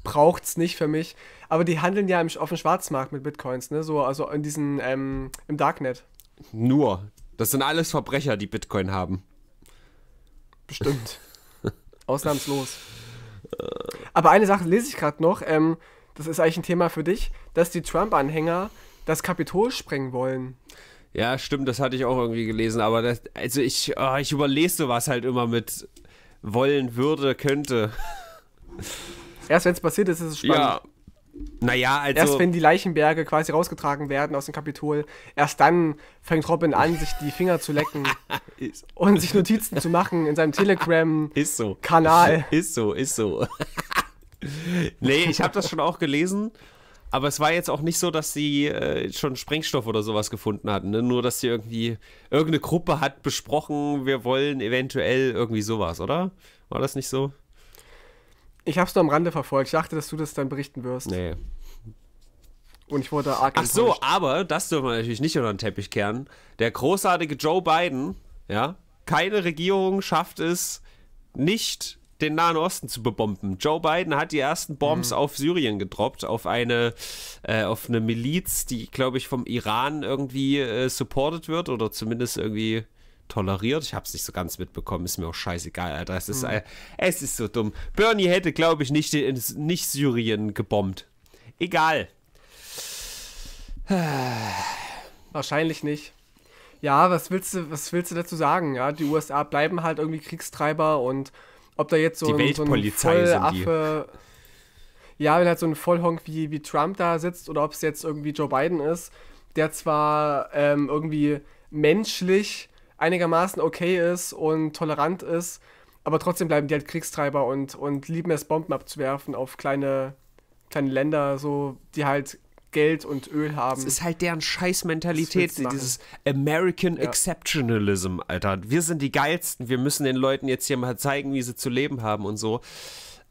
Braucht's nicht für mich. Aber die handeln ja auf dem Schwarzmarkt mit Bitcoins, ne? So, also in diesen, ähm, im Darknet. Nur. Das sind alles Verbrecher, die Bitcoin haben. Bestimmt. Ausnahmslos. Aber eine Sache lese ich gerade noch, ähm, das ist eigentlich ein Thema für dich, dass die Trump-Anhänger das Kapitol sprengen wollen. Ja, stimmt, das hatte ich auch irgendwie gelesen, aber das, also ich, oh, ich überlese sowas halt immer mit wollen, würde, könnte. Erst wenn es passiert ist, ist es spannend. Ja, naja, also. Erst wenn die Leichenberge quasi rausgetragen werden aus dem Kapitol, erst dann fängt Robin an, sich die Finger zu lecken und sich Notizen zu machen in seinem Telegram-Kanal. Ist so. Ist so, ist so. nee, ich habe das schon auch gelesen. Aber es war jetzt auch nicht so, dass sie äh, schon Sprengstoff oder sowas gefunden hatten. Ne? Nur, dass sie irgendwie, irgendeine Gruppe hat besprochen, wir wollen eventuell irgendwie sowas, oder? War das nicht so? Ich habe es nur am Rande verfolgt. Ich dachte, dass du das dann berichten wirst. Nee. Und ich wurde arg Ach so, aber das dürfen wir natürlich nicht unter den Teppich kehren. Der großartige Joe Biden, ja, keine Regierung schafft es nicht den Nahen Osten zu bebomben. Joe Biden hat die ersten Bombs mhm. auf Syrien gedroppt, auf eine, äh, auf eine Miliz, die, glaube ich, vom Iran irgendwie äh, supported wird oder zumindest irgendwie toleriert. Ich habe es nicht so ganz mitbekommen, ist mir auch scheißegal, Alter. Es ist, mhm. es ist so dumm. Bernie hätte, glaube ich, nicht, nicht Syrien gebombt. Egal. Wahrscheinlich nicht. Ja, was willst du, was willst du dazu sagen? Ja, die USA bleiben halt irgendwie Kriegstreiber und ob da jetzt so die ein, so ein Vollaffe, ja, wenn halt so ein Vollhonk wie, wie Trump da sitzt oder ob es jetzt irgendwie Joe Biden ist, der zwar ähm, irgendwie menschlich einigermaßen okay ist und tolerant ist, aber trotzdem bleiben die halt Kriegstreiber und, und lieben es, Bomben abzuwerfen auf kleine, kleine Länder, so, die halt Geld und Öl haben. Das ist halt deren Scheißmentalität, dieses American ja. Exceptionalism, Alter. Wir sind die Geilsten, wir müssen den Leuten jetzt hier mal zeigen, wie sie zu leben haben und so.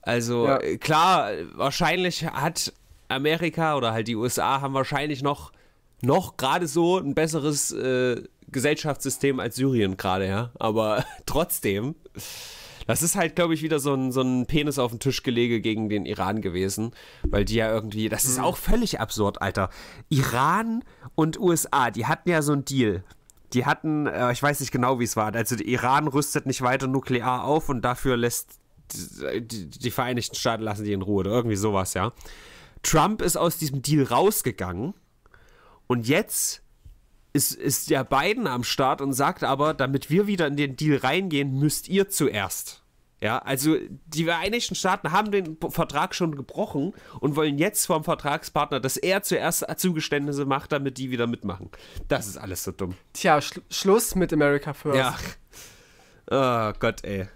Also ja. Äh, klar, wahrscheinlich hat Amerika oder halt die USA haben wahrscheinlich noch, noch gerade so ein besseres äh, Gesellschaftssystem als Syrien gerade, ja. Aber trotzdem, das ist halt, glaube ich, wieder so ein, so ein Penis auf den Tisch gelege gegen den Iran gewesen, weil die ja irgendwie, das ist mhm. auch völlig absurd, Alter. Iran und USA, die hatten ja so einen Deal. Die hatten, äh, ich weiß nicht genau, wie es war. Also, Iran rüstet nicht weiter nuklear auf und dafür lässt die, die Vereinigten Staaten lassen die in Ruhe oder irgendwie sowas, ja. Trump ist aus diesem Deal rausgegangen und jetzt ist, ist ja Biden am Start und sagt aber, damit wir wieder in den Deal reingehen, müsst ihr zuerst. Ja, also die Vereinigten Staaten haben den Vertrag schon gebrochen und wollen jetzt vom Vertragspartner, dass er zuerst Zugeständnisse macht, damit die wieder mitmachen. Das ist alles so dumm. Tja, Schluss mit America First. Ja. Oh Gott, ey.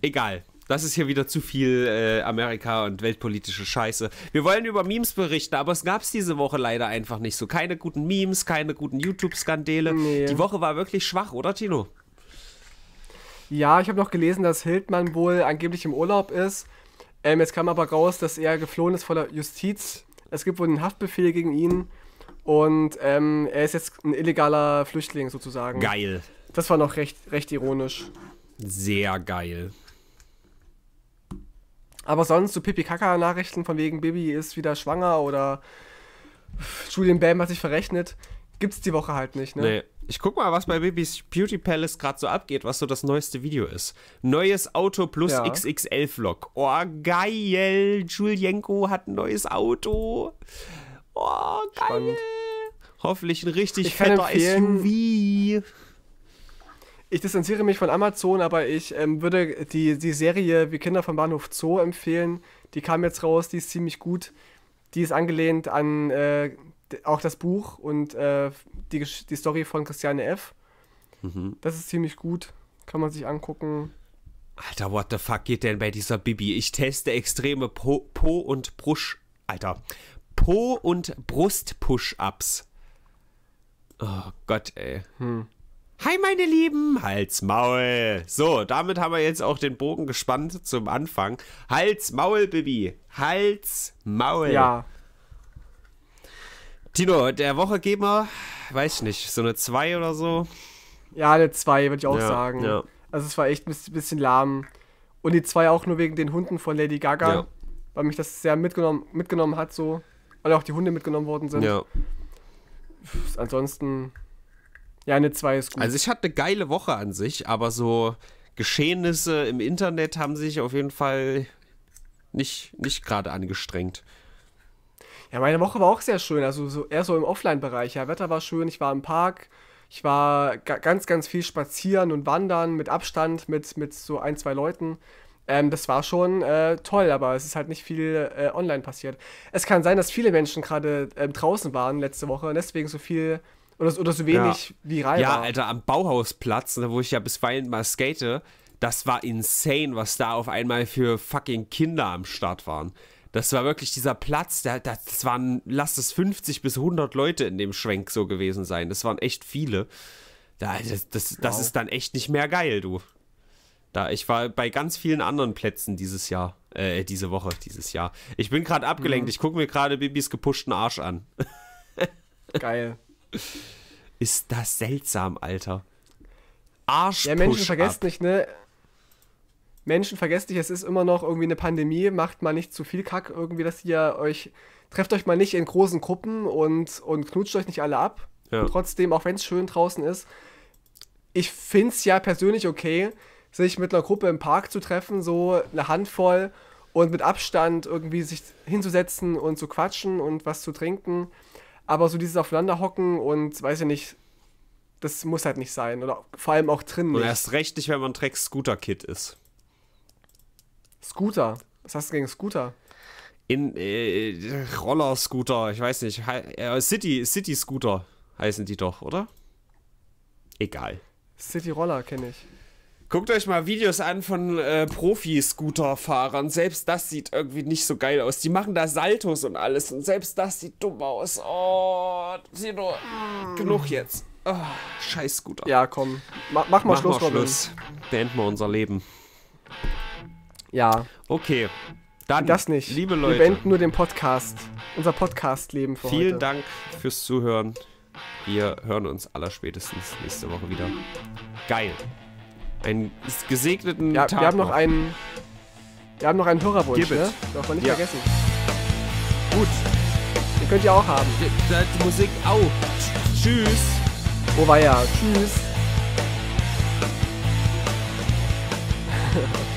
Egal. Das ist hier wieder zu viel äh, Amerika und weltpolitische Scheiße. Wir wollen über Memes berichten, aber es gab es diese Woche leider einfach nicht so. Keine guten Memes, keine guten YouTube-Skandale. Nee. Die Woche war wirklich schwach, oder Tino? Ja, ich habe noch gelesen, dass Hildmann wohl angeblich im Urlaub ist. Ähm, jetzt kam aber raus, dass er geflohen ist vor der Justiz. Es gibt wohl einen Haftbefehl gegen ihn. Und ähm, er ist jetzt ein illegaler Flüchtling sozusagen. Geil. Das war noch recht, recht ironisch. Sehr geil. Aber sonst so Pipi-Kaka-Nachrichten von wegen Bibi ist wieder schwanger oder Julian Bam hat sich verrechnet, gibt's die Woche halt nicht, ne? Nee. Ich guck mal, was bei Bibis Beauty Palace gerade so abgeht, was so das neueste Video ist. Neues Auto plus ja. XXL Vlog. Oh, geil! Julienko hat ein neues Auto. Oh, geil! Spannend. Hoffentlich ein richtig fetter SUV ich distanziere mich von Amazon, aber ich ähm, würde die, die Serie Wie Kinder vom Bahnhof Zoo empfehlen. Die kam jetzt raus, die ist ziemlich gut. Die ist angelehnt an äh, auch das Buch und äh, die, die Story von Christiane F. Mhm. Das ist ziemlich gut, kann man sich angucken. Alter, what the fuck geht denn bei dieser Bibi? Ich teste extreme Po, po und Brusch. Alter. Po und Brust-Push-Ups. Oh Gott, ey. Hm. Hi, meine Lieben! Hals, Maul! So, damit haben wir jetzt auch den Bogen gespannt zum Anfang. Hals, Maul, Baby! Hals, Maul! Ja. Tino, der Woche geben wir, weiß ich nicht, so eine 2 oder so? Ja, eine 2, würde ich auch ja, sagen. Ja. Also, es war echt ein bisschen lahm. Und die 2 auch nur wegen den Hunden von Lady Gaga, ja. weil mich das sehr mitgenommen, mitgenommen hat, so. Weil auch die Hunde mitgenommen worden sind. Ja. ansonsten ja, eine 2 ist gut. Also ich hatte eine geile Woche an sich, aber so Geschehnisse im Internet haben sich auf jeden Fall nicht, nicht gerade angestrengt. Ja, meine Woche war auch sehr schön, also so, eher so im Offline-Bereich. Ja, Wetter war schön, ich war im Park, ich war ganz, ganz viel spazieren und wandern mit Abstand, mit, mit so ein, zwei Leuten. Ähm, das war schon äh, toll, aber es ist halt nicht viel äh, online passiert. Es kann sein, dass viele Menschen gerade äh, draußen waren letzte Woche und deswegen so viel oder, oder so wenig ja. viral ja, war. Ja, Alter, am Bauhausplatz, ne, wo ich ja bisweilen mal skate, das war insane, was da auf einmal für fucking Kinder am Start waren. Das war wirklich dieser Platz, der, das waren, lass es 50 bis 100 Leute in dem Schwenk so gewesen sein. Das waren echt viele. das, das, das wow. ist dann echt nicht mehr geil, du. Da, ich war bei ganz vielen anderen Plätzen dieses Jahr, äh, diese Woche, dieses Jahr. Ich bin gerade abgelenkt, mhm. ich gucke mir gerade Bibis gepushten Arsch an. Geil. Ist das seltsam, Alter. Arsch. Ja, Menschen vergesst nicht, ne? Menschen vergesst nicht, es ist immer noch irgendwie eine Pandemie, macht mal nicht zu viel Kack, irgendwie, dass ihr euch, trefft euch mal nicht in großen Gruppen und, und knutscht euch nicht alle ab. Ja. trotzdem, auch wenn es schön draußen ist, ich finde es ja persönlich okay, sich mit einer Gruppe im Park zu treffen, so eine Handvoll und mit Abstand irgendwie sich hinzusetzen und zu quatschen und was zu trinken. Aber so dieses Aufeinanderhocken und weiß ich nicht, das muss halt nicht sein. Oder vor allem auch drin. Nicht. Und erst recht nicht, wenn man Drecks Scooter-Kid ist. Scooter? Was hast du gegen Scooter? In äh, Roller-Scooter, ich weiß nicht. Äh, City, City-Scooter heißen die doch, oder? Egal. City Roller kenne ich. Guckt euch mal Videos an von äh, profi fahrern Selbst das sieht irgendwie nicht so geil aus. Die machen da Saltos und alles und selbst das sieht dumm aus. Oh, sieh nur. Genug jetzt. Oh, scheiß Scooter. Ja, komm. Ma mach mal mach Schluss, mal Schluss. Beenden wir unser Leben. Ja. Okay. Dann, das nicht. Liebe Leute. Wir beenden nur den Podcast. Unser Podcast-Leben für Vielen heute. Dank fürs Zuhören. Wir hören uns aller spätestens nächste Woche wieder. Geil. Einen gesegneten ja, Tag. Wir haben noch, einen. Wir haben noch einen Hörerwunsch, ne? Darf man nicht ja. vergessen. Gut. Den könnt ihr auch haben. Die, Musik auch. Tschüss. Oh war ja. Tschüss.